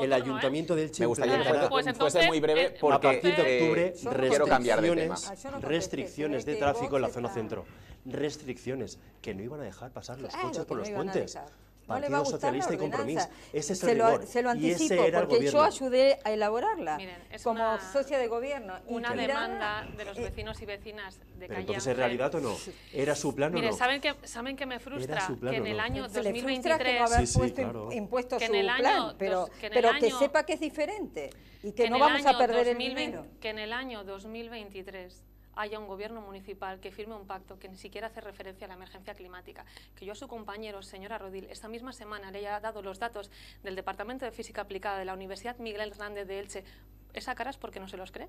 el ¿eh? Ayuntamiento del Chile... Me gustaría pues muy breve a partir de eh, octubre Restricciones de tráfico en la zona centro. Restricciones que no iban a dejar pasar los coches por los puentes. Partido no le va a Socialista y compromiso se, Lo, anticipo, porque yo ayudé a elaborarla como socia de gobierno. Una demanda de los eh, vecinos y vecinas de Pero Calle entonces, realidad o no? ¿Era su plan o no? ¿saben que, saben que me frustra que en el año 2023... que no haber sí, puesto su plan, pero, que, sepa que es diferente y que, no vamos a perder el dinero. Que en el año 2023 haya un gobierno municipal que firme un pacto que ni siquiera hace referencia a la emergencia climática. Que yo a su compañero, señora Rodil, esta misma semana le haya dado los datos del Departamento de Física Aplicada de la Universidad Miguel Hernández de Elche, ¿esa cara es porque no se los cree?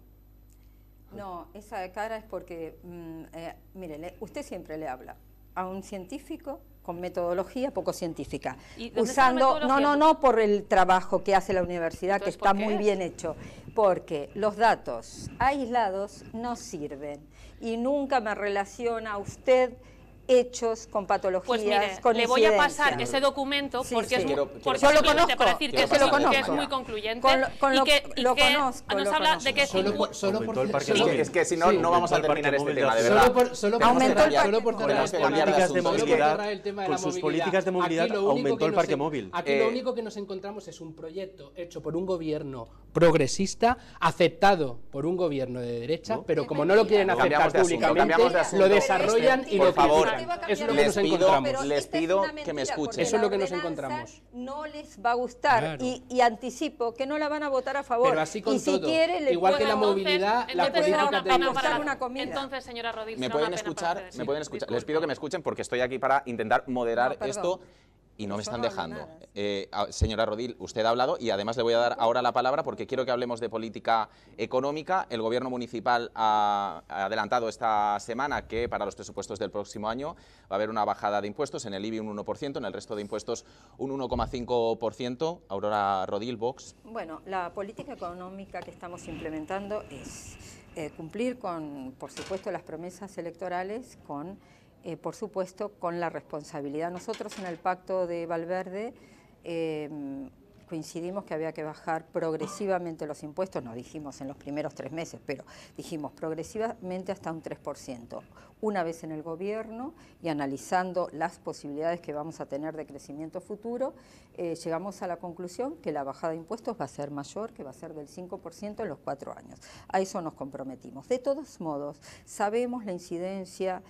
No, esa cara es porque, mm, eh, mire, usted siempre le habla a un científico con metodología poco científica. usando, no, no, no por el trabajo que hace la universidad, que está muy bien hecho, porque los datos aislados no sirven y nunca me relaciona usted hechos, con patologías, pues mire, le voy a pasar ese documento porque es muy, porque yo lo conozco, decir que, es, muy concluyente con lo, y que, y que conozco, nos habla de que solo, por, solo es que si no no vamos a terminar este tema de verdad. Solo por solo por las políticas de movilidad con sus políticas de movilidad aumentó el parque móvil. Aquí lo eh. único que nos encontramos es un proyecto hecho por un gobierno progresista aceptado por un gobierno de derecha, pero como no lo quieren aceptar públicamente, lo desarrollan y lo favorecen eso es lo que les nos pido, encontramos. Les pido que me escuchen. Eso es lo que nos encontramos. No les va a gustar y, anticipo que no la van a votar a favor. Pero así con Si quiere, igual que la movilidad, la política de una comida. Entonces, señora Rodríguez, ¿me pueden escuchar? ¿Me pueden escuchar? Les pido que me escuchen porque estoy aquí para intentar moderar esto y no me están dejando. Eh, ah, señora Rodil, usted ha hablado y además le voy a dar ahora la palabra porque quiero que hablemos de política económica. El Gobierno municipal ha adelantado esta semana que para los presupuestos del próximo año va a haber una bajada de impuestos, en el IBI un 1%, en el resto de impuestos un 1,5%. Aurora Rodil, Vox. Bueno, la política económica que estamos implementando es eh, cumplir con, por supuesto, las promesas electorales con eh, por supuesto, con la responsabilidad. Nosotros en el pacto de Valverde em, coincidimos que había que bajar progresivamente los impuestos, no dijimos en los primeros tres meses, pero dijimos progresivamente hasta un 3%, una vez en el gobierno y analizando las posibilidades que vamos a tener de crecimiento futuro, eh, llegamos a la conclusión que la bajada de impuestos va a ser mayor, que va a ser del 5% en los cuatro años. A eso nos comprometimos. De todos modos, sabemos la incidencia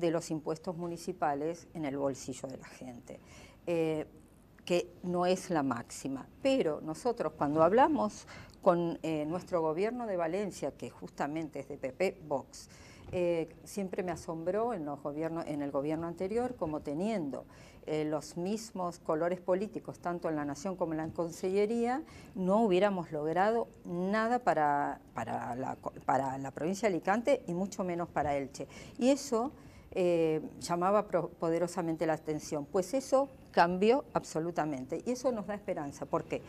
de los impuestos municipales en el bolsillo de la gente, eh, que no es la máxima. Pero nosotros cuando hablamos con eh, nuestro gobierno de Valencia, que justamente es de PP Vox, eh, siempre me asombró en, los gobiernos, en el gobierno anterior como teniendo los mismos colores políticos, tanto en la Nación como en la Consellería, no hubiéramos logrado nada para, para, la, para la provincia de Alicante y mucho menos para Elche. Y eso eh, llamaba poderosamente la atención. Pues eso cambió absolutamente y eso nos da esperanza. porque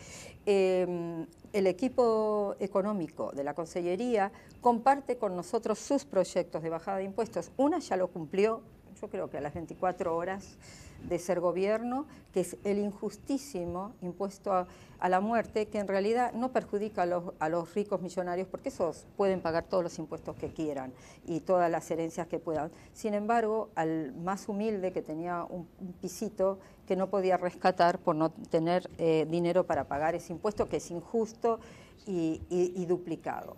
em, el equipo económico de la Consellería comparte con nosotros sus proyectos de bajada de impuestos. Una ya lo cumplió, yo creo que a las 24 horas de ser gobierno, que es el injustísimo impuesto a, la muerte, que en realidad no perjudica a los, a los, ricos millonarios, porque esos pueden pagar todos los impuestos que quieran y todas las herencias que puedan. Sin embargo, al más humilde que tenía un, pisito que no podía rescatar por no tener eh, dinero para pagar ese impuesto, que es injusto y, duplicado.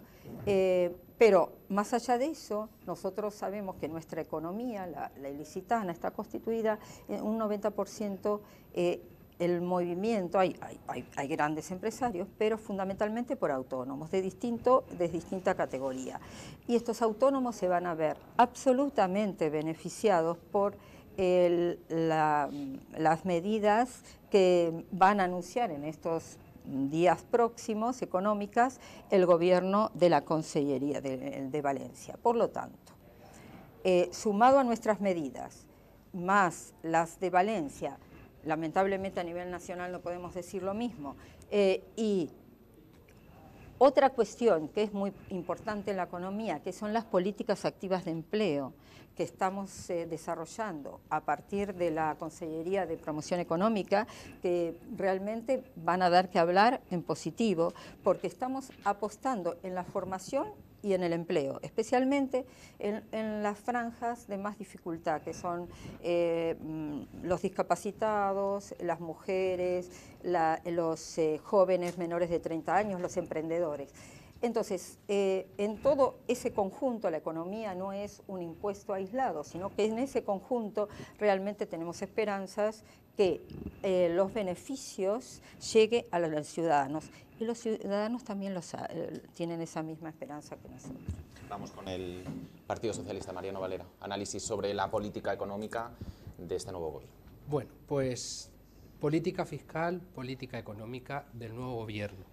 Eh, pero más allá de eso, nosotros sabemos que nuestra economía, la, ilicitana, está constituida en un 90% eh, el movimiento, hay, hay, grandes empresarios, pero fundamentalmente por autónomos de, distinto, de distinta categoría. Y estos autónomos se van a ver absolutamente beneficiados por las medidas que van a anunciar en estos días próximos, económicas, el gobierno de la Consellería de, Valencia. Por lo tanto, eh, sumado a nuestras medidas, más las de Valencia, lamentablemente a nivel nacional no podemos decir lo mismo, eh, y otra cuestión que es muy importante en la economía, que son las políticas activas de empleo, que estamos eh, desarrollando a partir de la Consellería de Promoción Económica, que realmente van a dar que hablar en positivo, porque estamos apostando en la formación y en el empleo, especialmente en, las franjas de más dificultad, que son eh, mm, los discapacitados, las mujeres, los eh, jóvenes menores de 30 años, los emprendedores. Entonces, eh, en todo ese conjunto, la economía no es un impuesto aislado, sino que en ese conjunto realmente tenemos esperanzas que eh, los beneficios lleguen a los ciudadanos. Y los ciudadanos también los, eh, tienen esa misma esperanza que nosotros. Vamos con el Partido Socialista, Mariano Valera. Análisis sobre la política económica de este nuevo gobierno. Bueno, pues política fiscal, política económica del nuevo gobierno.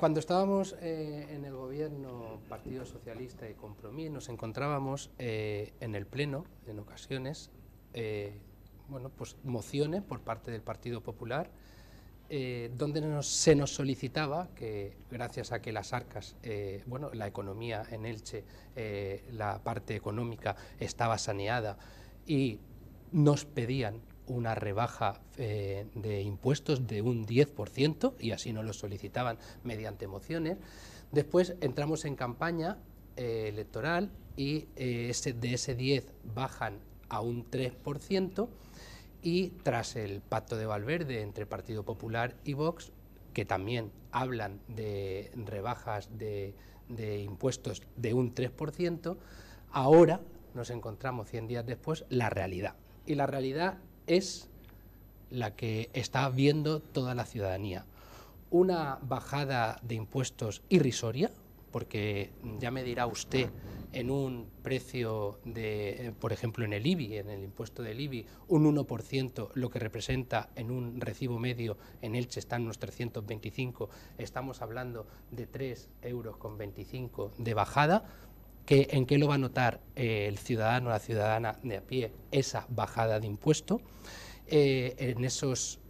Cuando estábamos eh, en el gobierno Partido Socialista y Compromís, nos encontrábamos eh, en el Pleno, en ocasiones, eh, bueno, pues mociones por parte del Partido Popular, donde se nos solicitaba que, gracias a que las arcas, bueno, la economía en Elche, la parte económica estaba saneada, y nos pedían una rebaja eh, de impuestos de un 10%, y así no lo solicitaban mediante mociones. Después entramos en campaña eh, electoral y eh, de ese 10 bajan a un 3%, y tras el pacto de Valverde entre Partido Popular y Vox, que también hablan de rebajas de, impuestos de un 3%, ahora nos encontramos 100 días después la realidad. Y la realidad es la que está viendo toda la ciudadanía. Una bajada de impuestos irrisoria, porque ya me dirá usted en un precio de, eh, por ejemplo, en el IBI, en el impuesto del IBI, un 1%, lo que representa en un recibo medio en Elche están unos 325, estamos hablando de 3,25 euros de bajada, que, ¿en qué lo va a notar eh, el ciudadano, o la ciudadana de a pie, esa bajada de impuesto? Eh, en esos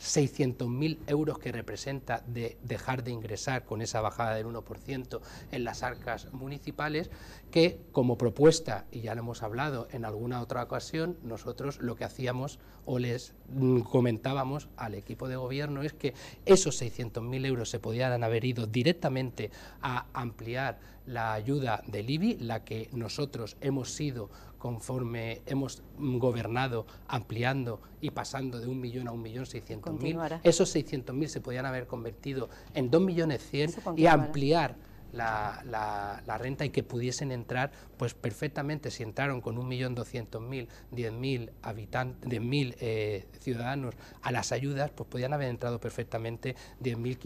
600.000 euros que representa de dejar de ingresar con esa bajada del 1% en las arcas municipales, que como propuesta, y ya lo hemos hablado en alguna otra ocasión, nosotros lo que hacíamos o les mm, comentábamos al equipo de gobierno es que esos 600.000 euros se podían haber ido directamente a ampliar la ayuda del IBI, la que nosotros hemos sido conforme hemos gobernado ampliando y pasando de un millón a un millón seiscientos mil. Esos seiscientos mil se podían haber convertido en dos millones cien y ampliar la, renta y que pudiesen entrar pues perfectamente si entraron con 1.200.000, 10.000 habitantes, diez mil eh, ciudadanos a las ayudas, pues podían haber entrado perfectamente diez mil,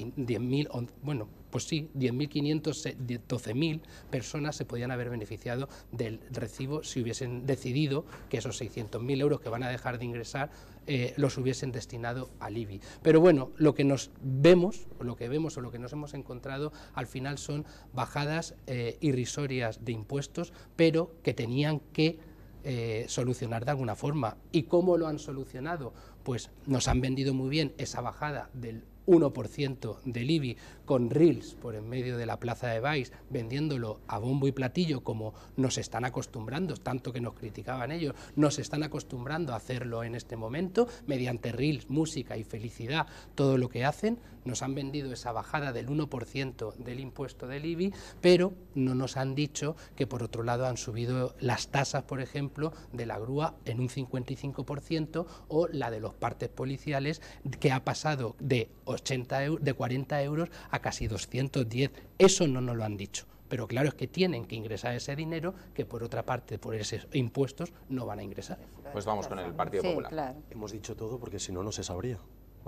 bueno, pues sí, 10.500, 12.000 personas se podían haber beneficiado del recibo si hubiesen decidido que esos 600.000 euros que van a dejar de ingresar eh, los hubiesen destinado al IBI. Pero bueno, lo que nos vemos, o lo que vemos o lo que nos hemos encontrado al final son bajadas eh, irrisorias de impuestos, pero que tenían que eh, solucionar de alguna forma. ¿Y cómo lo han solucionado? Pues nos han vendido muy bien esa bajada del 1% del IBI con reels por en medio de la plaza de Vice, vendiéndolo a bombo y platillo como nos están acostumbrando, tanto que nos criticaban ellos, nos están acostumbrando a hacerlo en este momento, mediante reels, música y felicidad, todo lo que hacen, nos han vendido esa bajada del 1% del impuesto del IBI, pero no nos han dicho que por otro lado han subido las tasas, por ejemplo, de la grúa en un 55% o la de los partes policiales que ha pasado de, 80 de 40 euros a casi 210. Eso no nos lo han dicho. Pero claro es que tienen que ingresar ese dinero que por otra parte, por esos impuestos, no van a ingresar. Pues vamos con el Partido Popular. Hemos dicho todo porque si no, no se sabría.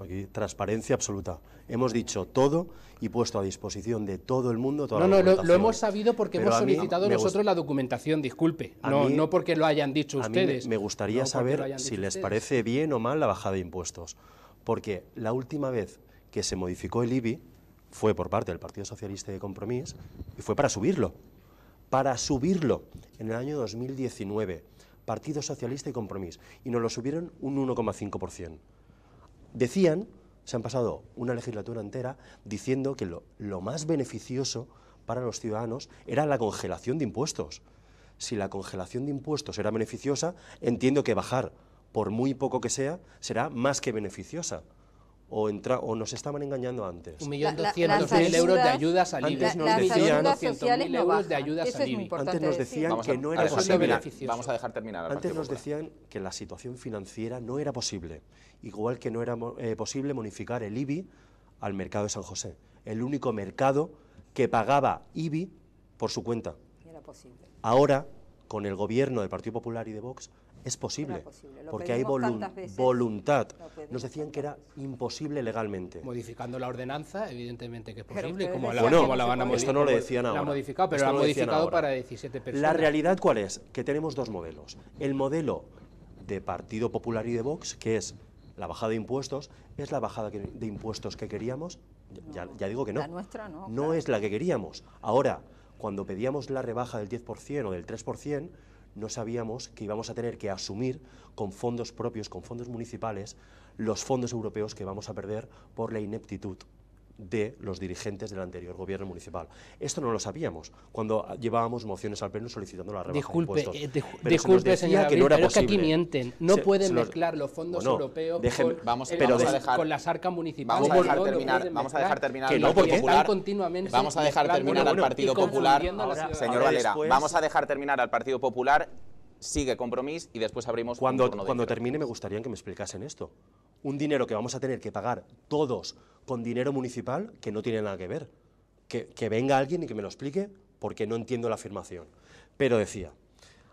Aquí transparencia absoluta. Hemos dicho todo y puesto a disposición de todo el mundo toda No, no, lo, hemos sabido porque hemos solicitado nosotros la documentación, disculpe. No, no porque lo hayan dicho ustedes. me gustaría saber si les parece bien o mal la bajada de impuestos. Porque la última vez que se modificó el IBI, fue por parte del Partido Socialista y de Compromís y fue para subirlo. Para subirlo en el año 2019, Partido Socialista y Compromís, y nos lo subieron un 1,5%. Decían, se han pasado una legislatura entera diciendo que lo más beneficioso para los ciudadanos era la congelación de impuestos. Si la congelación de impuestos era beneficiosa, entiendo que bajar, por muy poco que sea, será más que beneficiosa o, o nos estaban engañando antes. 1.200.000 euros de ayudas al IBI. nos decían, euros de ayudas al IBI. Antes nos decían que no era posible. Vamos a dejar terminar. Antes nos decían que la situación financiera no era posible, igual que no era eh, posible modificar el IBI al mercado de San José, el único mercado que pagaba IBI por su cuenta. Ahora, con el gobierno del Partido Popular y de Vox, es posible, porque hay voluntad. Nos decían que era imposible legalmente. Modificando la ordenanza, evidentemente que es posible, como la, bueno, van a Esto no lo decían ahora. La modificado, pero han modificado para 17 personas. La realidad, ¿cuál es? Que tenemos dos modelos. El modelo de Partido Popular y de Vox, que es la bajada de impuestos, ¿es la bajada de impuestos que queríamos? Ya, digo que no. no. es la que queríamos. Ahora, cuando pedíamos la rebaja del 10% o del 3%, no sabíamos que íbamos a tener que asumir con fondos propios, con fondos municipales, los fondos europeos que vamos a perder por la ineptitud de los dirigentes del anterior gobierno municipal. Esto no lo sabíamos cuando llevábamos mociones al pleno solicitando la rebaja disculpe, de impuestos. Eh, que no que aquí mienten. No pueden mezclar los fondos europeos con, vamos, dejar, las arcas municipales. Vamos a dejar terminar, vamos a dejar terminar vamos a dejar terminar al Partido Popular. señor Valera, vamos a dejar terminar al Partido Popular sigue compromiso y después abrimos... Cuando, un turno cuando termine me gustaría que me explicasen esto. Un dinero que vamos a tener que pagar todos con dinero municipal que no tiene nada que ver. Que, que venga alguien y que me lo explique porque no entiendo la afirmación. Pero decía,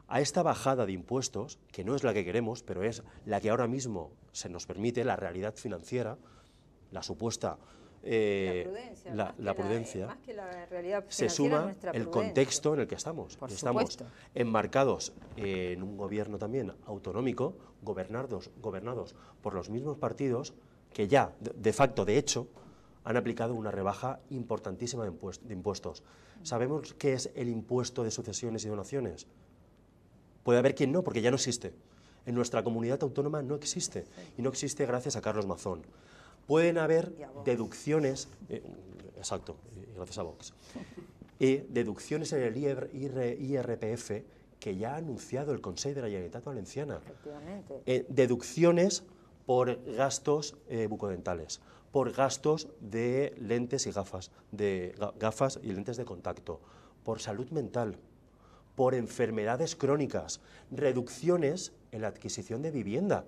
a esta bajada de impuestos, que no es la que queremos, pero es la que ahora mismo se nos permite la realidad financiera, la supuesta eh, la prudencia, se suma el contexto en el que estamos. estamos enmarcados en un gobierno también autonómico, gobernados, gobernados por los mismos partidos que ya, de, facto, de hecho, han aplicado una rebaja importantísima de, impuestos. ¿Sabemos qué es el impuesto de sucesiones y donaciones? Puede haber quien no, porque ya no existe. En nuestra comunidad autónoma no existe, y no existe gracias a Carlos Mazón pueden haber deducciones, eh, exacto, eh, gracias a Vox, deducciones en el IRPF que ya ha anunciado el Consejo de la Generalitat Valenciana. Eh, deducciones por gastos bucodentales, por gastos de lentes y gafas, de gafas y lentes de contacto, por salud mental, por enfermedades crónicas, reducciones en la adquisición de vivienda.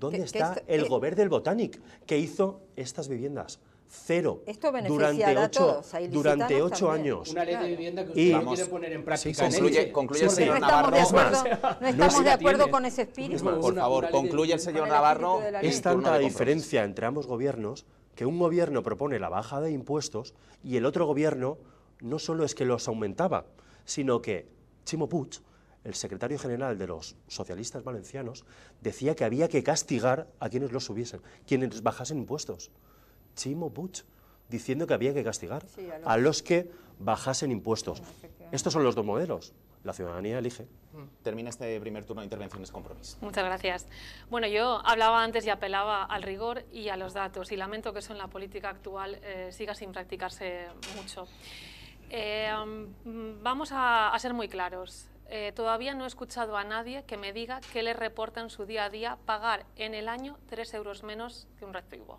¿Dónde está el gobierno del Botanic que hizo estas viviendas? Cero. Esto durante ocho, a todos, durante ocho años. Una ley de vivienda que usted y poner en práctica. concluye, concluye el señor no Navarro. no estamos de acuerdo con ese espíritu. por favor, concluye el señor Navarro. es tanta diferencia entre ambos gobiernos que un gobierno propone la baja de impuestos y el otro gobierno no solo es que los aumentaba, sino que Chimo Puig el secretario general de los socialistas valencianos decía que había que castigar a quienes los subiesen, quienes bajasen impuestos. Chimo butch, diciendo que había que castigar a, los... que bajasen impuestos. Estos son los dos modelos. La ciudadanía elige. Mm. Termina este primer turno de intervenciones compromiso. Muchas gracias. Bueno, yo hablaba antes y apelaba al rigor y a los datos, y lamento que eso en la política actual eh, siga sin practicarse mucho. Eh, mm, vamos a ser muy claros. Eh, todavía no he escuchado a nadie que me diga que le reporta en su día a día pagar en el año 3 euros menos que un recibo.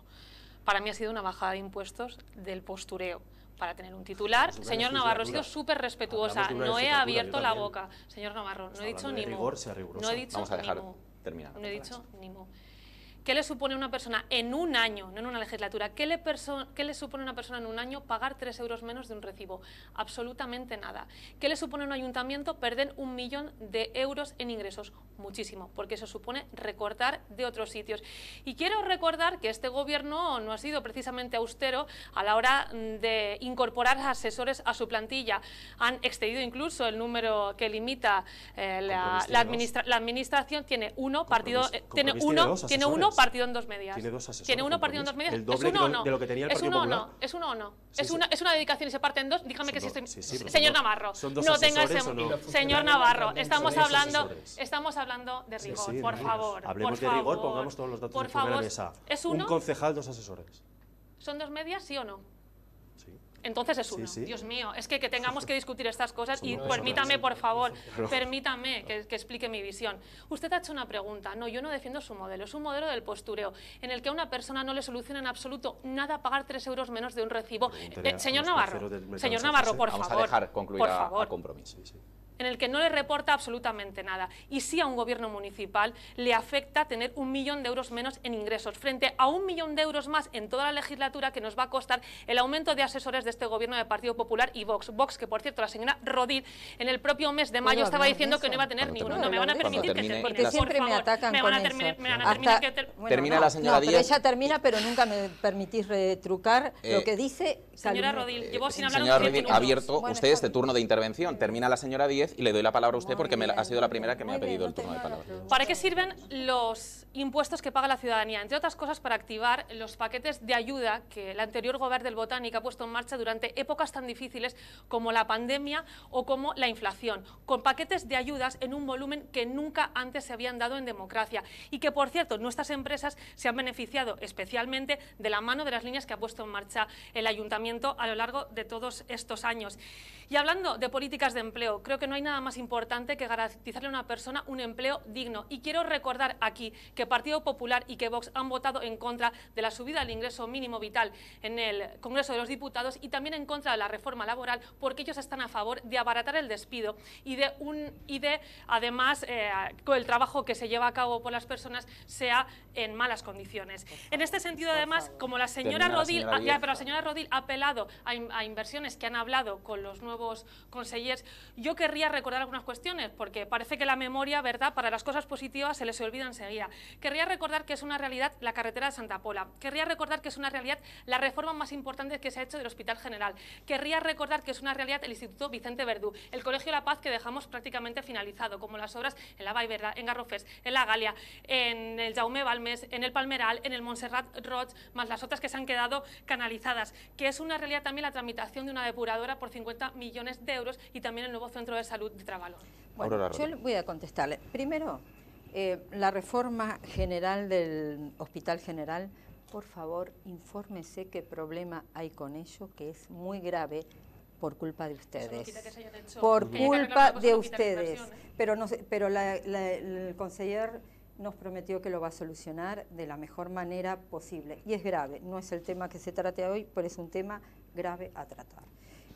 Para mí ha sido una bajada de impuestos del postureo para tener un titular. Señor Navarro, he sido súper respetuosa, no he abierto la boca. Señor Navarro, no he dicho ni No he dicho Vamos a dejar terminar No he dicho ni ¿Qué le supone a una persona en un año, no en una legislatura, ¿qué le, qué le supone a una persona en un año pagar tres euros menos de un recibo? Absolutamente nada. ¿Qué le supone a un ayuntamiento perder un millón de euros en ingresos? Muchísimo, porque eso supone recortar de otros sitios. Y quiero recordar que este gobierno no ha sido precisamente austero a la hora de incorporar asesores a su plantilla. Han excedido incluso el número que limita eh, la, la, administración. Tiene uno, partido, eh, tiene uno, tiene uno partido en dos medias. Tiene uno partido en dos medias. El doble ¿Es uno o no? de lo que tenía el Partido ¿Es uno O no? ¿Es uno o no? es, Una, es una dedicación y se parte en dos. Dígame que sí, este señor Navarro, no tenga ese... Señor Navarro, estamos hablando, estamos hablando de rigor, por favor. Hablemos de rigor, pongamos todos los datos en la mesa. Un concejal, dos asesores. ¿Son dos medias, sí o no? Entonces es uno. Dios mío, es que, que tengamos que discutir estas cosas y permítame, por favor, permítame que, explique mi visión. Usted ha hecho una pregunta. No, yo no defiendo su modelo. Es un modelo del postureo en el que a una persona no le soluciona en absoluto nada pagar tres euros menos de un recibo. Eh, señor Navarro, señor Navarro, por favor. Ah, vamos a dejar concluir por A compromiso en el que no le reporta absolutamente nada. Y sí a un gobierno municipal le afecta tener un millón de euros menos en ingresos, frente a un millón de euros más en toda la legislatura que nos va a costar el aumento de asesores de este gobierno de Partido Popular y Vox. Vox, que por cierto, la señora Rodil en el propio mes de mayo estaba diciendo que no iba a tener ninguno, No, me van a permitir que termine, porque siempre me atacan con Termina la señora ella termina, pero nunca me permitís retrucar lo eh, que dice... Señora Rodil, llevo eh, sin hablar un abierto usted este turno de intervención. Termina la señora y le doy la palabra a usted porque me ha sido la primera que me ha pedido el turno de palabra. ¿Para qué sirven los impuestos que paga la ciudadanía? Entre otras cosas, para activar los paquetes de ayuda que el anterior gobierno del Botánico ha puesto en marcha durante épocas tan difíciles como la pandemia o como la inflación, con paquetes de ayudas en un volumen que nunca antes se habían dado en democracia y que, por cierto, nuestras empresas se han beneficiado especialmente de la mano de las líneas que ha puesto en marcha el ayuntamiento a lo largo de todos estos años. Y hablando de políticas de empleo, creo que no hay nada más importante que garantizarle a una persona un empleo digno. Y quiero recordar aquí que Partido Popular y que Vox han votado en contra de la subida del ingreso mínimo vital en el Congreso de los Diputados y también en contra de la reforma laboral porque ellos están a favor de abaratar el despido y de, un, y de además, eh, el trabajo que se lleva a cabo por las personas sea en malas condiciones. En este sentido, además, como la señora Rodil, ah, pero la señora Rodil ha apelado a, a inversiones que han hablado con los nuevos consejeros, yo querría recordar algunas cuestiones, porque parece que la memoria, ¿verdad?, para las cosas positivas se les olvida enseguida. Querría recordar que es una realidad la carretera de Santa Pola. Querría recordar que es una realidad la reforma más importante que se ha hecho del Hospital General. Querría recordar que es una realidad el Instituto Vicente Verdú, el Colegio La Paz que dejamos prácticamente finalizado, como las obras en la verdad en Garrofes, en la Galia, en el Jaume Balmes, en el Palmeral, en el Montserrat Roig, más las otras que se han quedado canalizadas. Que es una realidad también la tramitación de una depuradora por 50 millones de euros y también el nuevo centro de salud salud Bueno, yo voy a contestarle. Primero, eh, la reforma general del Hospital General, por favor, infórmese qué problema hay con ello, que es muy grave por culpa de ustedes. por culpa de ustedes. ¿eh? Pero, no, pero el conseller nos prometió que lo va a solucionar de la mejor manera posible. Y es grave, no es el tema que se trate hoy, pero es un tema grave a tratar.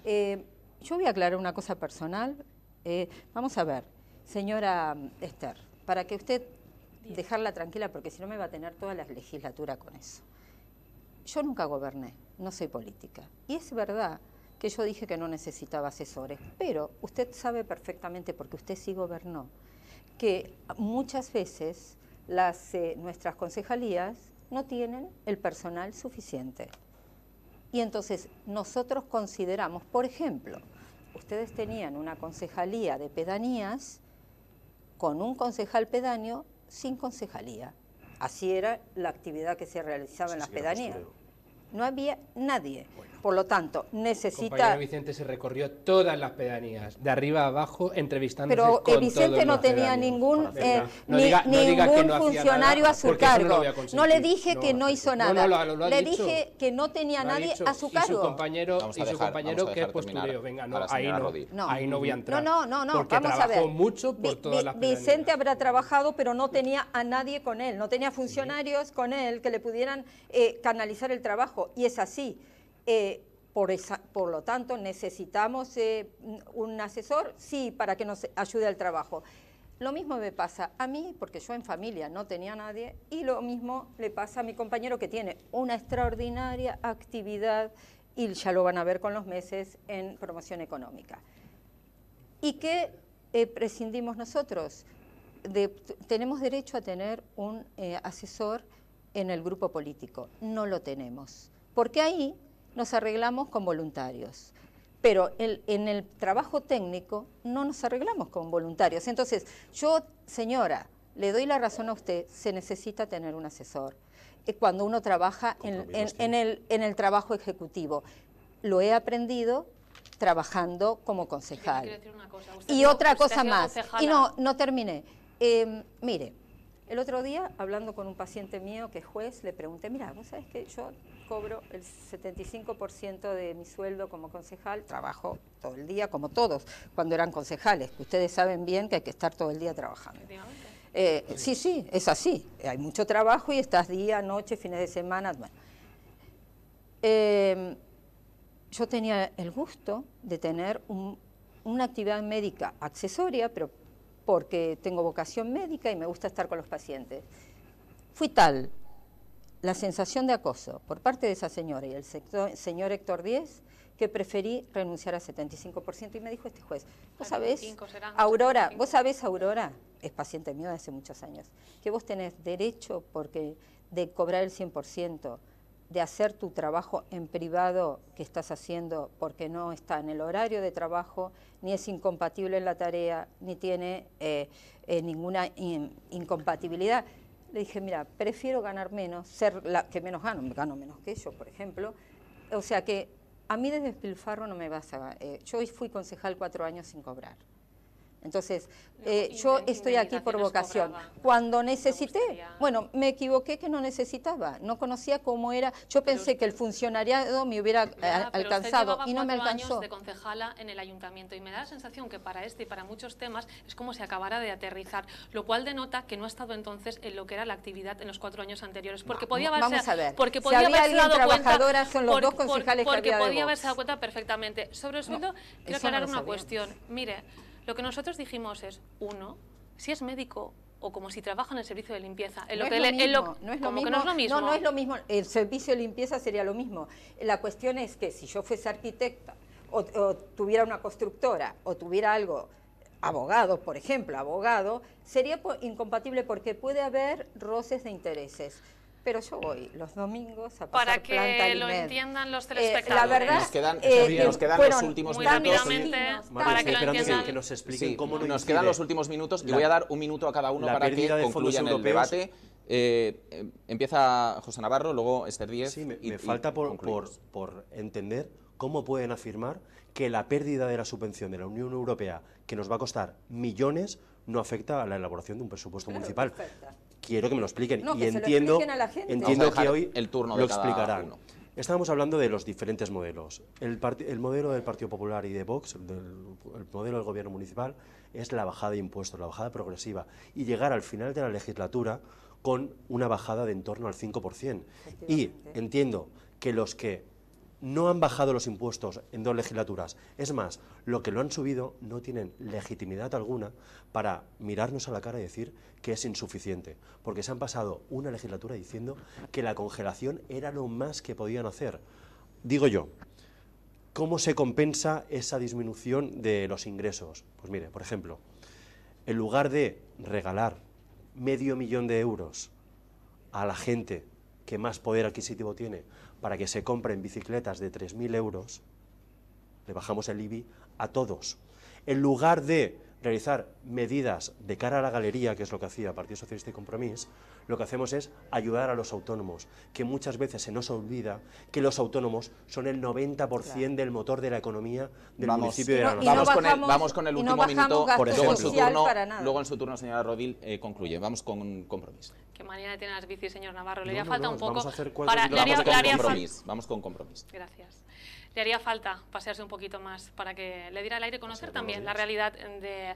Eh, yo voy a aclarar una cosa personal eh, vamos a ver, señora Esther, para que usted dejarla tranquila, porque si no me va a tener toda la legislatura con eso. Yo nunca goberné, no soy política. Y es verdad que yo dije que no necesitaba asesores, pero usted sabe perfectamente, porque usted sí gobernó, que muchas veces eh, nuestras concejalías no tienen el personal suficiente. Y entonces nosotros consideramos, por ejemplo, ustedes tenían una concejalía de pedanías con un concejal pedáneo sin concejalía. Así era la actividad que se realizaba en las pues, pedanías no había nadie. Por lo tanto, necesita... Vicente se recorrió todas las pedanías, de arriba a abajo, entrevistando Pero Vicente no tenía ningún, eh, ningún funcionario a su cargo. No, le dije que no hizo nada. le dije que no tenía nadie a su cargo. Y su compañero, y su compañero que es Venga, no, ahí no, ahí no voy a entrar. No, no, no, no. vamos a ver. mucho Vicente habrá trabajado, pero no tenía a nadie con él. No tenía funcionarios con él que le pudieran eh, canalizar el trabajo y es así. Eh, por, lo tanto, necesitamos eh, un asesor, sí, para que nos ayude al trabajo. Lo mismo me pasa a mí, porque yo en familia no tenía nadie, y lo mismo le pasa a mi compañero que tiene una extraordinaria actividad, y ya lo van a ver con los meses, en promoción económica. ¿Y qué eh, prescindimos nosotros? tenemos derecho a tener un asesor en el grupo político. No lo tenemos porque ahí nos arreglamos con voluntarios. Pero en el trabajo técnico no nos arreglamos con voluntarios. Entonces, yo, señora, le doy la razón a usted, se necesita tener un asesor eh, cuando uno trabaja en, el, trabajo ejecutivo. Lo he aprendido trabajando como concejal. y otra cosa más. Y no, ah. no terminé. Em, mire, el otro día, hablando con un paciente mío que es juez, le pregunté, mira, ¿vos sabés que yo cobro el 75% de mi sueldo como concejal, trabajo todo el día, como todos, cuando eran concejales, que ustedes saben bien que hay que estar todo el día trabajando. Eh, sí, sí, es así, hay mucho trabajo y estás día, noche, fines de semana. Bueno. Em, yo tenía el gusto de tener una actividad médica accesoria, pero porque tengo vocación médica y me gusta estar con los pacientes. Fui tal la sensación de acoso por parte de esa señora y el señor Héctor Díez que preferí renunciar al 75% y me dijo este juez, vos sabés, Aurora, vos sabés, Aurora, es paciente mío de hace muchos años, que vos tenés derecho porque de cobrar el 100%, de hacer tu trabajo en privado que estás haciendo porque no está en el horario de trabajo, ni es incompatible en la tarea, ni tiene eh, eh, ninguna incompatibilidad le dije, mira, prefiero ganar menos, ser la que menos gano, gano menos que yo, por ejemplo. O sea que a mí desde despilfarro no me vas a... Eh, yo fui concejal cuatro años sin cobrar. Entonces, eh, yo estoy aquí por vocación. Cuando necesité, bueno, me equivoqué que no necesitaba, no conocía cómo era. Yo pensé que el funcionariado me hubiera eh, alcanzado y no me alcanzó. Años de concejala en el ayuntamiento y me da la sensación que para este y para muchos temas es como si acabara de aterrizar, lo cual denota que no ha estado entonces en lo que era la actividad en los cuatro años anteriores, porque podía haberse Vamos a ver. porque podía si había haberse dado cuenta, son los dos concejales que había podía haberse dado cuenta perfectamente. Sobre el sueldo, quiero aclarar una cuestión. Mire, lo que nosotros dijimos es, uno, si es médico o como si trabaja en el servicio de limpieza. no, es lo, mismo, no es lo mismo. El servicio de limpieza sería lo mismo. La cuestión es que si yo fuese arquitecta o, o tuviera una constructora o tuviera algo abogado, por ejemplo, abogado, sería incompatible porque puede haber roces de intereses pero yo voy los domingos a pasar Para que lo entiendan los tres eh, la verdad, nos quedan, los últimos minutos. Rápidamente, para que, nos expliquen cómo nos quedan los últimos minutos y voy a dar un minuto a cada uno para que concluyan el debate. Eh, empieza José Navarro, luego Esther Díez. me, y, me falta por, entender cómo pueden afirmar que la pérdida de la subvención de la Unión Europea, que nos va a costar millones, no afecta a la elaboración de un presupuesto municipal quiero que me lo expliquen. y entiendo, entiendo que hoy el turno lo explicarán. Estábamos hablando de los diferentes modelos. El, modelo del Partido Popular y de Vox, el modelo del gobierno municipal, es la bajada de impuestos, la bajada progresiva, y llegar al final de la legislatura con una bajada de en torno al 5%. Y entiendo que los que no han bajado los impuestos en dos legislaturas, es más, lo que lo han subido no tienen legitimidad alguna para mirarnos a la cara y decir que es insuficiente, porque se han pasado una legislatura diciendo que la congelación era lo más que podían hacer. Digo yo, ¿cómo se compensa esa disminución de los ingresos? Pues mire, por ejemplo, en lugar de regalar medio millón de euros a la gente que más poder adquisitivo tiene para que se compren bicicletas de 3.000 euros, le bajamos el IBI a todos. En lugar de realizar medidas de cara a la galería, que es lo que hacía Partido Socialista y Compromís, lo que hacemos es ayudar a los autónomos, que muchas veces se nos olvida que los autónomos son el 90% del motor de la economía del municipio de Vamos, con el, vamos, con el, último minuto, por luego, en su turno, luego en su turno, señora Rodil, eh, concluye. Vamos con Compromís. Qué manera tiene las bicis, señor Navarro. Le haría falta un poco... Vamos, para, vamos, con compromiso vamos con Compromís. Gracias le haría falta pasearse un poquito más para que le diera el aire conocer también la realidad de,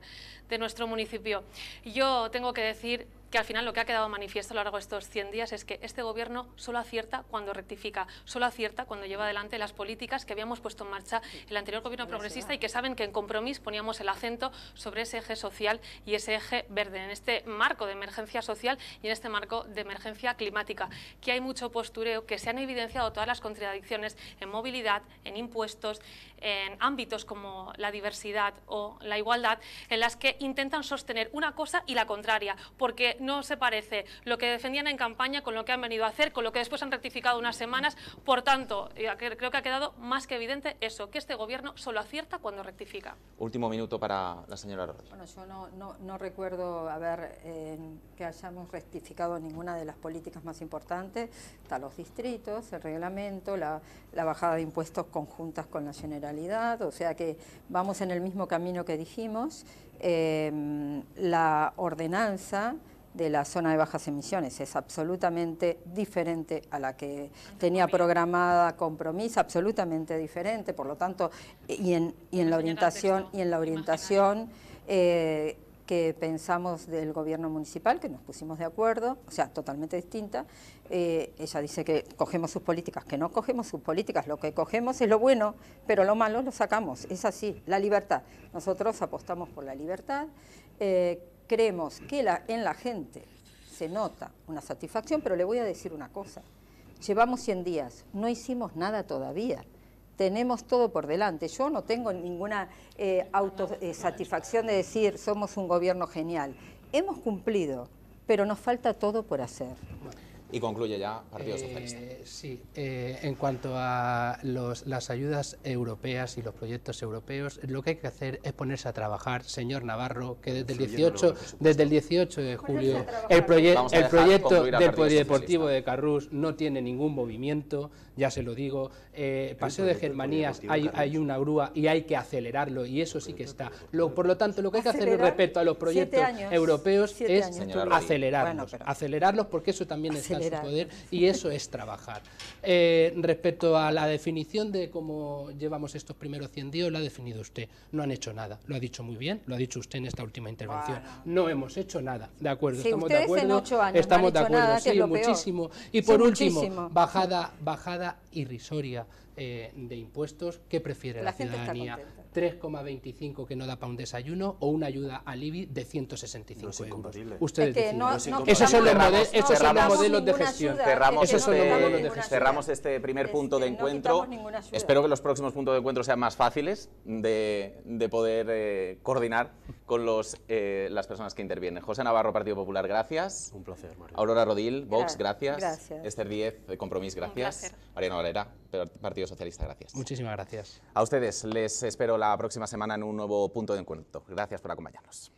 de nuestro municipio. Yo tengo que decir que al final lo que ha quedado manifiesto a lo largo de estos 100 días es que este gobierno solo acierta cuando rectifica, solo acierta cuando lleva adelante las políticas que habíamos puesto en marcha el anterior gobierno pues progresista y que saben que en compromiso poníamos el acento sobre ese eje social y ese eje verde, en este marco de emergencia social y en este marco de emergencia climática, que hay mucho postureo, que se han evidenciado todas las contradicciones en movilidad, en impuestos, en ámbitos como la diversidad o la igualdad, en las que intentan sostener una cosa y la contraria, porque no se parece lo que defendían en campaña con lo que han venido a hacer, con lo que después han rectificado unas semanas. Por tanto, eh, creo que ha quedado más que evidente eso, que este Gobierno solo acierta cuando rectifica. Último minuto para la señora Rodríguez. Bueno, yo no, recuerdo haber eh, que hayamos rectificado ninguna de las políticas más importantes, está los distritos, el reglamento, la, la bajada de impuestos conjuntas con la general o sea que vamos en el mismo camino que dijimos. Em, la ordenanza de la zona de bajas emisiones es absolutamente diferente a la que tenía programada compromiso, absolutamente diferente, por lo tanto, y en, la orientación, y en la orientación eh, que pensamos del gobierno municipal, que nos pusimos de acuerdo, o sea, totalmente distinta. Eh, ella dice que cogemos sus políticas, que no cogemos sus políticas, lo que cogemos es lo bueno, pero lo malo lo sacamos, es así, la libertad. Nosotros apostamos por la libertad, eh, creemos que la, en la gente se nota una satisfacción, pero le voy a decir una cosa, llevamos 100 días, no hicimos nada todavía tenemos todo por delante. Yo no tengo ninguna eh, autosatisfacción de decir somos un gobierno genial. Hemos cumplido, pero nos falta todo por hacer. Y concluye ya Partido eh, Socialista. sí, eh, en cuanto a las ayudas europeas y los proyectos europeos, lo que hay que hacer es ponerse a trabajar, señor Navarro, que desde el 18, desde el 18 de julio el, el proyecto del Polideportivo de Carrús no tiene ningún movimiento, ya se lo digo. Eh, Paseo de Germanías hay, hay, una grúa y hay que acelerarlo y eso sí que está. por lo tanto, lo que hay que hacer respecto a los proyectos europeos es acelerarlos. acelerarlos porque eso también está [laughs] y eso es trabajar. Eh, respecto a la definición de cómo llevamos estos primeros 100 días, lo ha definido usted. No han hecho nada. Lo ha dicho muy bien, lo ha dicho usted en esta última intervención. No hemos hecho nada. De acuerdo, estamos de acuerdo. estamos de acuerdo, sí, muchísimo. Y por último, bajada, bajada irrisoria eh, de impuestos ¿Qué prefiere la ciudadanía. 3,25 que no da para un desayuno o una ayuda al IBI de 165 no es que no, esos son los, modelos, son los modelos de gestión. Cerramos, este, este, primer punto de encuentro. Espero que los próximos puntos de encuentro sean más fáciles de, poder eh, coordinar con los, eh, las personas que intervienen. José Navarro, Partido Popular, gracias. Un placer, Mario. Aurora Rodil, Vox, gracias. Esther Díez, eh, Compromís, gracias. Mariano Valera, Partido Socialista, gracias. Muchísimas gracias. A ustedes les espero la próxima semana en un nuevo punto de encuentro. Gracias por acompañarnos.